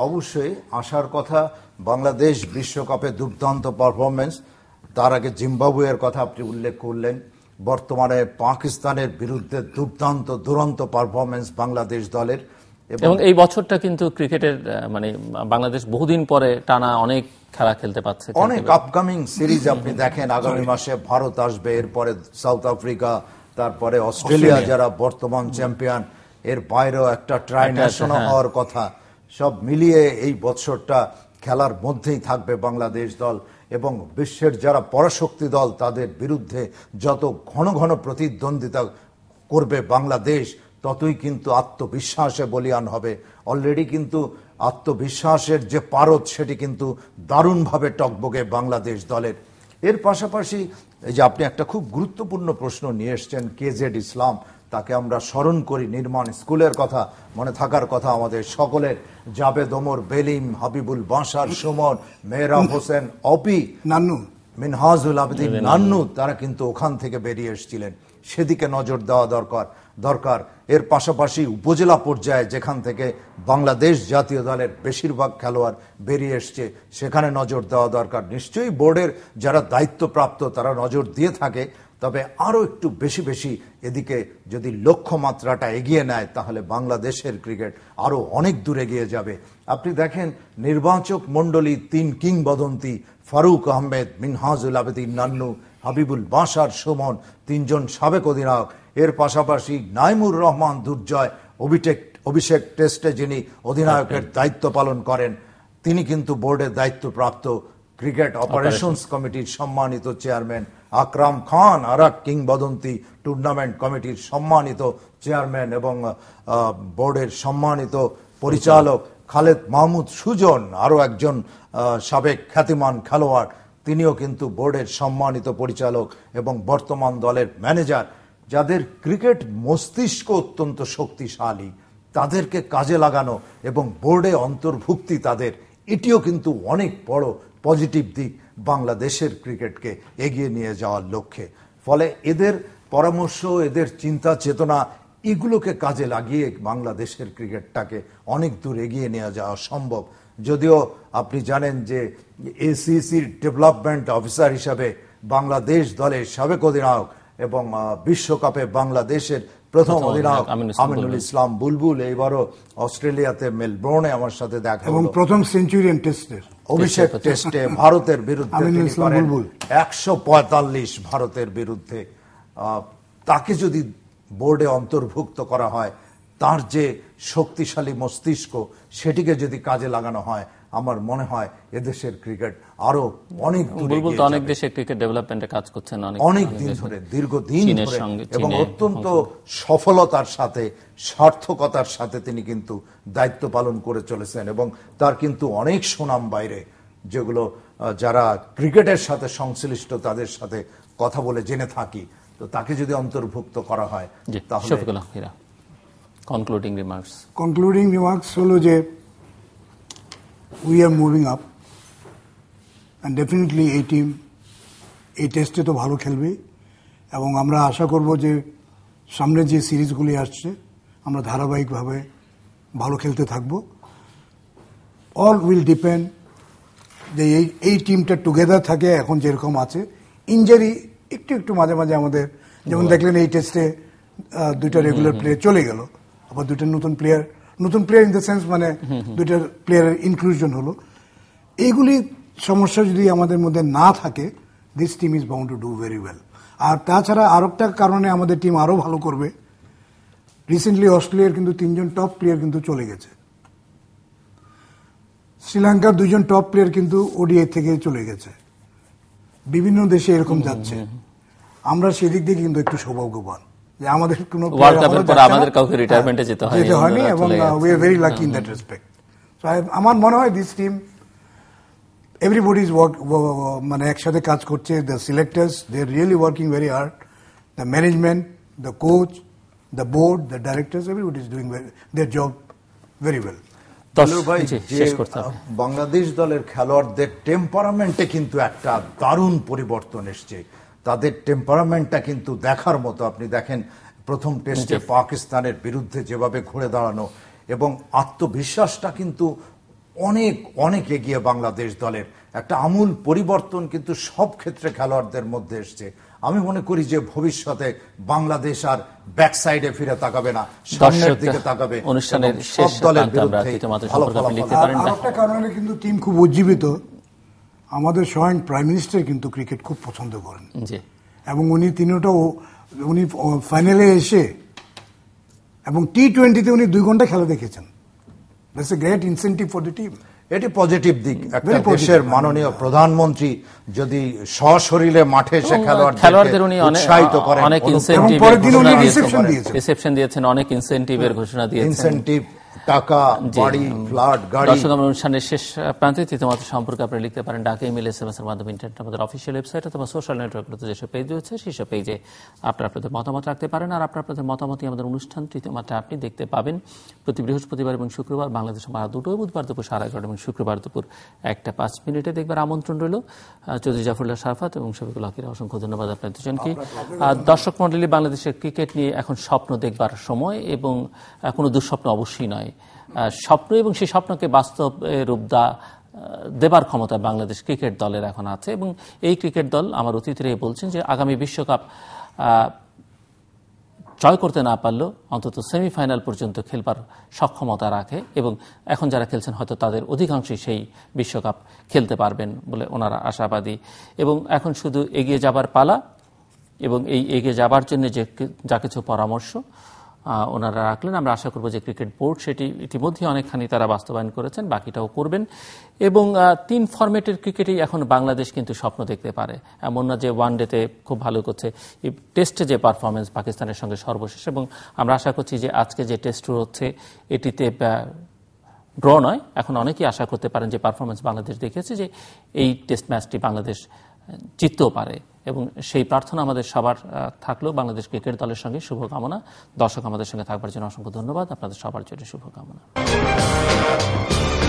অবশ্যই আশার কথা বাংলাদেশ বিশ্বকাপে দুর্দান্ত পারফরমেন্স তার আগে জিম্বাবুয়ের কথা আপনি উল্লেখ করলেন বর্তমানে পাকিস্তানের বিরুদ্ধে দুর্দান্ত দুরন্ত পারফরমেন্স বাংলাদেশ দলের এবং এই বছরটা কিন্তু ক্রিকেটের মানে বাংলাদেশ বহুদিন পরে টানা অনেক খেলা খেলতে পারছে অনেক আপকামিং সিরিজ আপনি দেখেন আগামী মাসে ভারত আসবে এরপরে সাউথ আফ্রিকা তারপরে অস্ট্রেলিয়া যারা বর্তমান চ্যাম্পিয়ন এর বাইরেও একটা ট্রাই ন্যাশনাল হওয়ার কথা সব মিলিয়ে এই বছরটা খেলার মধ্যেই থাকবে বাংলাদেশ দল এবং বিশ্বের যারা পরাশক্তি দল তাদের বিরুদ্ধে যত ঘন ঘন প্রতিদ্বন্দ্বিতা করবে বাংলাদেশ ততই কিন্তু আত্মবিশ্বাসে বলিয়ান হবে অলরেডি কিন্তু আত্মবিশ্বাসের যে পারদ সেটি কিন্তু দারুণভাবে টকবগে বাংলাদেশ দলের এর পাশাপাশি এই যে আপনি একটা খুব গুরুত্বপূর্ণ প্রশ্ন নিয়ে এসছেন কে জেড ইসলাম তাকে আমরা স্মরণ করি নির্মাণ স্কুলের কথা মনে থাকার কথা আমাদের সকলের জাবেদ ওমর বেলিম হাবিবুল বাসার সুমন মেহরাব হোসেন অপি নান্নু মিনহাজুল আবেদিন নান্নু তারা কিন্তু ওখান থেকে বেরিয়ে এসেছিলেন সেদিকে নজর দেওয়া দরকার দরকার এর পাশাপাশি উপজেলা পর্যায়ে যেখান থেকে বাংলাদেশ জাতীয় দলের বেশিরভাগ খেলোয়াড় বেরিয়ে এসছে সেখানে নজর দেওয়া দরকার নিশ্চয়ই বোর্ডের যারা দায়িত্বপ্রাপ্ত তারা নজর দিয়ে থাকে তবে আরও একটু বেশি বেশি এদিকে যদি লক্ষ্যমাত্রাটা এগিয়ে নেয় তাহলে বাংলাদেশের ক্রিকেট আরও অনেক দূরে গিয়ে যাবে আপনি দেখেন নির্বাচক মণ্ডলী তিন কিংবদন্তি ফারুক আহমেদ মিনহাজুল আবেদিন নান্নু হাবিবুল বাসার সুমন তিনজন সাবেক অধিনায়ক এর পাশাপাশি নাইমুর রহমান দুর্জয় অভিটেক অভিষেক টেস্টে যিনি অধিনায়কের হ্যাঁ। দায়িত্ব পালন করেন তিনি কিন্তু বোর্ডের দায়িত্বপ্রাপ্ত ক্রিকেট অপারেশনস কমিটির সম্মানিত চেয়ারম্যান আকরাম খান আর এক কিংবদন্তি টুর্নামেন্ট কমিটির সম্মানিত চেয়ারম্যান এবং বোর্ডের সম্মানিত পরিচালক খালেদ মাহমুদ সুজন আরও একজন সাবেক খ্যাতিমান খেলোয়াড় তিনিও কিন্তু বোর্ডের সম্মানিত পরিচালক এবং বর্তমান দলের ম্যানেজার যাদের ক্রিকেট মস্তিষ্ক অত্যন্ত শক্তিশালী তাদেরকে কাজে লাগানো এবং বোর্ডে অন্তর্ভুক্তি তাদের এটিও কিন্তু অনেক বড় পজিটিভ দিক বাংলাদেশের ক্রিকেটকে এগিয়ে নিয়ে যাওয়ার লক্ষ্যে ফলে এদের পরামর্শ এদের চিন্তা চেতনা এগুলোকে কাজে লাগিয়ে বাংলাদেশের ক্রিকেটটাকে অনেক দূর এগিয়ে নেওয়া যাওয়া সম্ভব যদিও আপনি জানেন যে এসিসির ডেভেলপমেন্ট অফিসার হিসাবে বাংলাদেশ দলের সাবেক অধিনায়ক এবং বিশ্বকাপে বাংলাদেশের প্রথম অধিনায়ক আমিনুল ইসলাম বুলবুল এইবারও অস্ট্রেলিয়াতে মেলবোর্নে আমার সাথে দেখা এবং প্রথম সেঞ্চুরিয়ান টেস্টের অভিষেক টেস্টে ভারতের বিরুদ্ধে একশো পঁয়তাল্লিশ ভারতের বিরুদ্ধে তাকে যদি বোর্ডে অন্তর্ভুক্ত করা হয় তার যে শক্তিশালী মস্তিষ্ক সেটিকে যদি কাজে লাগানো হয় আমার মনে হয় এদেশের ক্রিকেট আরো অনেক অনেক দেশে ক্রিকেট ডেভেলপমেন্টে কাজ করছেন অনেক অনেক দিন ধরে দীর্ঘদিন ধরে এবং অত্যন্ত সফলতার সাথে সার্থকতার সাথে তিনি কিন্তু দায়িত্ব পালন করে চলেছেন এবং তার কিন্তু অনেক সুনাম বাইরে যেগুলো যারা ক্রিকেটের সাথে সংশ্লিষ্ট তাদের সাথে কথা বলে জেনে থাকি তো তাকে যদি অন্তর্ভুক্ত করা হয় তাহলে কনক্লুডিং রিমার্কস কনক্লুডিং রিমার্কস হলো যে we are moving up and definitely এই টিম এই টেস্টে তো ভালো খেলবে এবং আমরা আশা করব যে সামনে যে সিরিজগুলি আসছে আমরা ধারাবাহিকভাবে ভালো খেলতে থাকব অল উইল ডিপেন্ড যে এই এই টিমটা টুগেদার থাকে এখন যেরকম আছে ইঞ্জারি একটু একটু মাঝে মাঝে আমাদের যেমন দেখলেন এই টেস্টে দুইটা রেগুলার প্লেয়ার চলে গেল আবার দুইটা নতুন প্লেয়ার নতুন প্লেয়ার ইন দ্য সেন্স মানে দুইটার প্লেয়ারের ইনক্লুশন হলো এইগুলি সমস্যা যদি আমাদের মধ্যে না থাকে this team is bound to do very well আর তাছাড়া আর একটা কারণে আমাদের টিম আরও ভালো করবে রিসেন্টলি অস্ট্রেলিয়ার কিন্তু তিনজন টপ প্লেয়ার কিন্তু চলে গেছে শ্রীলঙ্কার দুজন টপ প্লেয়ার কিন্তু ওডিআই থেকে চলে গেছে বিভিন্ন দেশে এরকম যাচ্ছে আমরা সেদিক দিয়ে কিন্তু একটু সৌভাগ্যবান যে আমাদের কোনো আমাদের কাউকে রিটায়ারমেন্টে হ্যাঁ, যেতে হয়নি এবং we are very lucky in that respect আমার মনে হয় this team everybody is work মানে একসাথে কাজ করছে the selectors they really working very hard the management the coach the board the directors everybody is doing their job very well Bangladesh দলের খেলোয়াড়দের টেম্পারামেন্টে কিন্তু একটা দারুণ পরিবর্তন এসছে তাদের টেম্পারামেন্টটা কিন্তু দেখার মতো আপনি দেখেন প্রথম টেস্টে পাকিস্তানের বিরুদ্ধে যেভাবে ঘুরে দাঁড়ানো এবং আত্মবিশ্বাসটা কিন্তু অনেক অনেক এগিয়ে বাংলাদেশ দলের একটা আমূল পরিবর্তন কিন্তু সব ক্ষেত্রে খেলোয়াড়দের মধ্যে এসছে আমি মনে করি যে ভবিষ্যতে বাংলাদেশ আর ব্যাক সাইডে ফিরে তাকাবে না সামনের দিকে তাকাবে অনুষ্ঠানের শেষ দলের বিরুদ্ধে ভালো ফলাফল আর একটা কারণে কিন্তু টিম খুব উজ্জীবিত আমাদের স্বয়ং প্রাইম মিনিস্টার কিন্তু ক্রিকেট খুব পছন্দ করেন এবং উনি তিনটাও উনি ফাইনালে এসে এবং টি টোয়েন্টিতে উনি দুই ঘন্টা খেলা দেখেছেন great incentive for the team এটি পজিটিভ দিক একটা দেশের মাননীয় প্রধানমন্ত্রী যদি সশরীরে মাঠে এসে খেলোয়াড় খেলোয়াড়দের উনি উৎসাহিত করেন অনেক ইনসেন্টিভ রিসেপশন দিয়েছেন অনেক ইনসেন্টিভের হ্যাঁ। ঘোষণা দিয়েছেন ইনসেন্টিভ টাকা বাড়ি ফ্ল্যাট গাড়ি দর্শক আমরা অনুষ্ঠানের শেষ প্রান্তে সম্পর্কে আপনি লিখতে পারেন ডাকে ইমেল এস এম এস এর মাধ্যমে ইন্টারনেট আমাদের অফিসিয়াল ওয়েবসাইট অথবা সোশ্যাল নেটওয়ার্কগুলোতে যেসব পেজ রয়েছে সেসব পেজে আপনার আপনাদের মতামত রাখতে পারেন আর আপনার আপনাদের মতামতই আমাদের অনুষ্ঠান তৃতীয় মাত্রা আপনি দেখতে পাবেন প্রতি বৃহস্পতিবার এবং শুক্রবার বাংলাদেশ দুটো বুধবার দুপুর সাড়ে এবং শুক্রবার দুপুর একটা পাঁচ মিনিটে দেখবার আমন্ত্রণ রইল চৌধুরী জাফরুল্লাহ সারফাত এবং হকির অসংখ্য ধন্যবাদ আপনার দুজনকে দর্শক মন্ডলী বাংলাদেশের ক্রিকেট নিয়ে এখন স্বপ্ন দেখবার সময় এবং কোনো দুঃস্বপ্ন অবশ্যই নয় স্বপ্ন এবং সেই স্বপ্নকে বাস্তব রূপ দেবার ক্ষমতা বাংলাদেশ ক্রিকেট দলের এখন আছে এবং এই ক্রিকেট দল আমার অতিথিরাই বলছেন যে আগামী বিশ্বকাপ জয় করতে না পারলেও অন্তত সেমিফাইনাল পর্যন্ত খেলবার সক্ষমতা রাখে এবং এখন যারা খেলছেন হয়তো তাদের অধিকাংশই সেই বিশ্বকাপ খেলতে পারবেন বলে ওনারা আশাবাদী এবং এখন শুধু এগিয়ে যাবার পালা এবং এই এগিয়ে যাবার জন্য যে যা কিছু পরামর্শ ওনারা রাখলেন আমরা আশা করব যে ক্রিকেট বোর্ড সেটি ইতিমধ্যে অনেকখানি তারা বাস্তবায়ন করেছেন বাকিটাও করবেন এবং তিন ফরম্যাটের ক্রিকেটেই এখন বাংলাদেশ কিন্তু স্বপ্ন দেখতে পারে এমন না যে ওয়ান ডেতে খুব ভালো করছে টেস্টে যে পারফরমেন্স পাকিস্তানের সঙ্গে সর্বশেষ এবং আমরা আশা করছি যে আজকে যে টেস্ট হচ্ছে এটিতে ড্র নয় এখন অনেকেই আশা করতে পারেন যে পারফরমেন্স বাংলাদেশ দেখেছে যে এই টেস্ট ম্যাচটি বাংলাদেশ জিততেও পারে এবং সেই প্রার্থনা আমাদের সবার থাকলো বাংলাদেশ ক্রিকেট দলের সঙ্গে শুভকামনা দর্শক আমাদের সঙ্গে থাকবার জন্য অসংখ্য ধন্যবাদ আপনাদের সবার জন্য শুভকামনা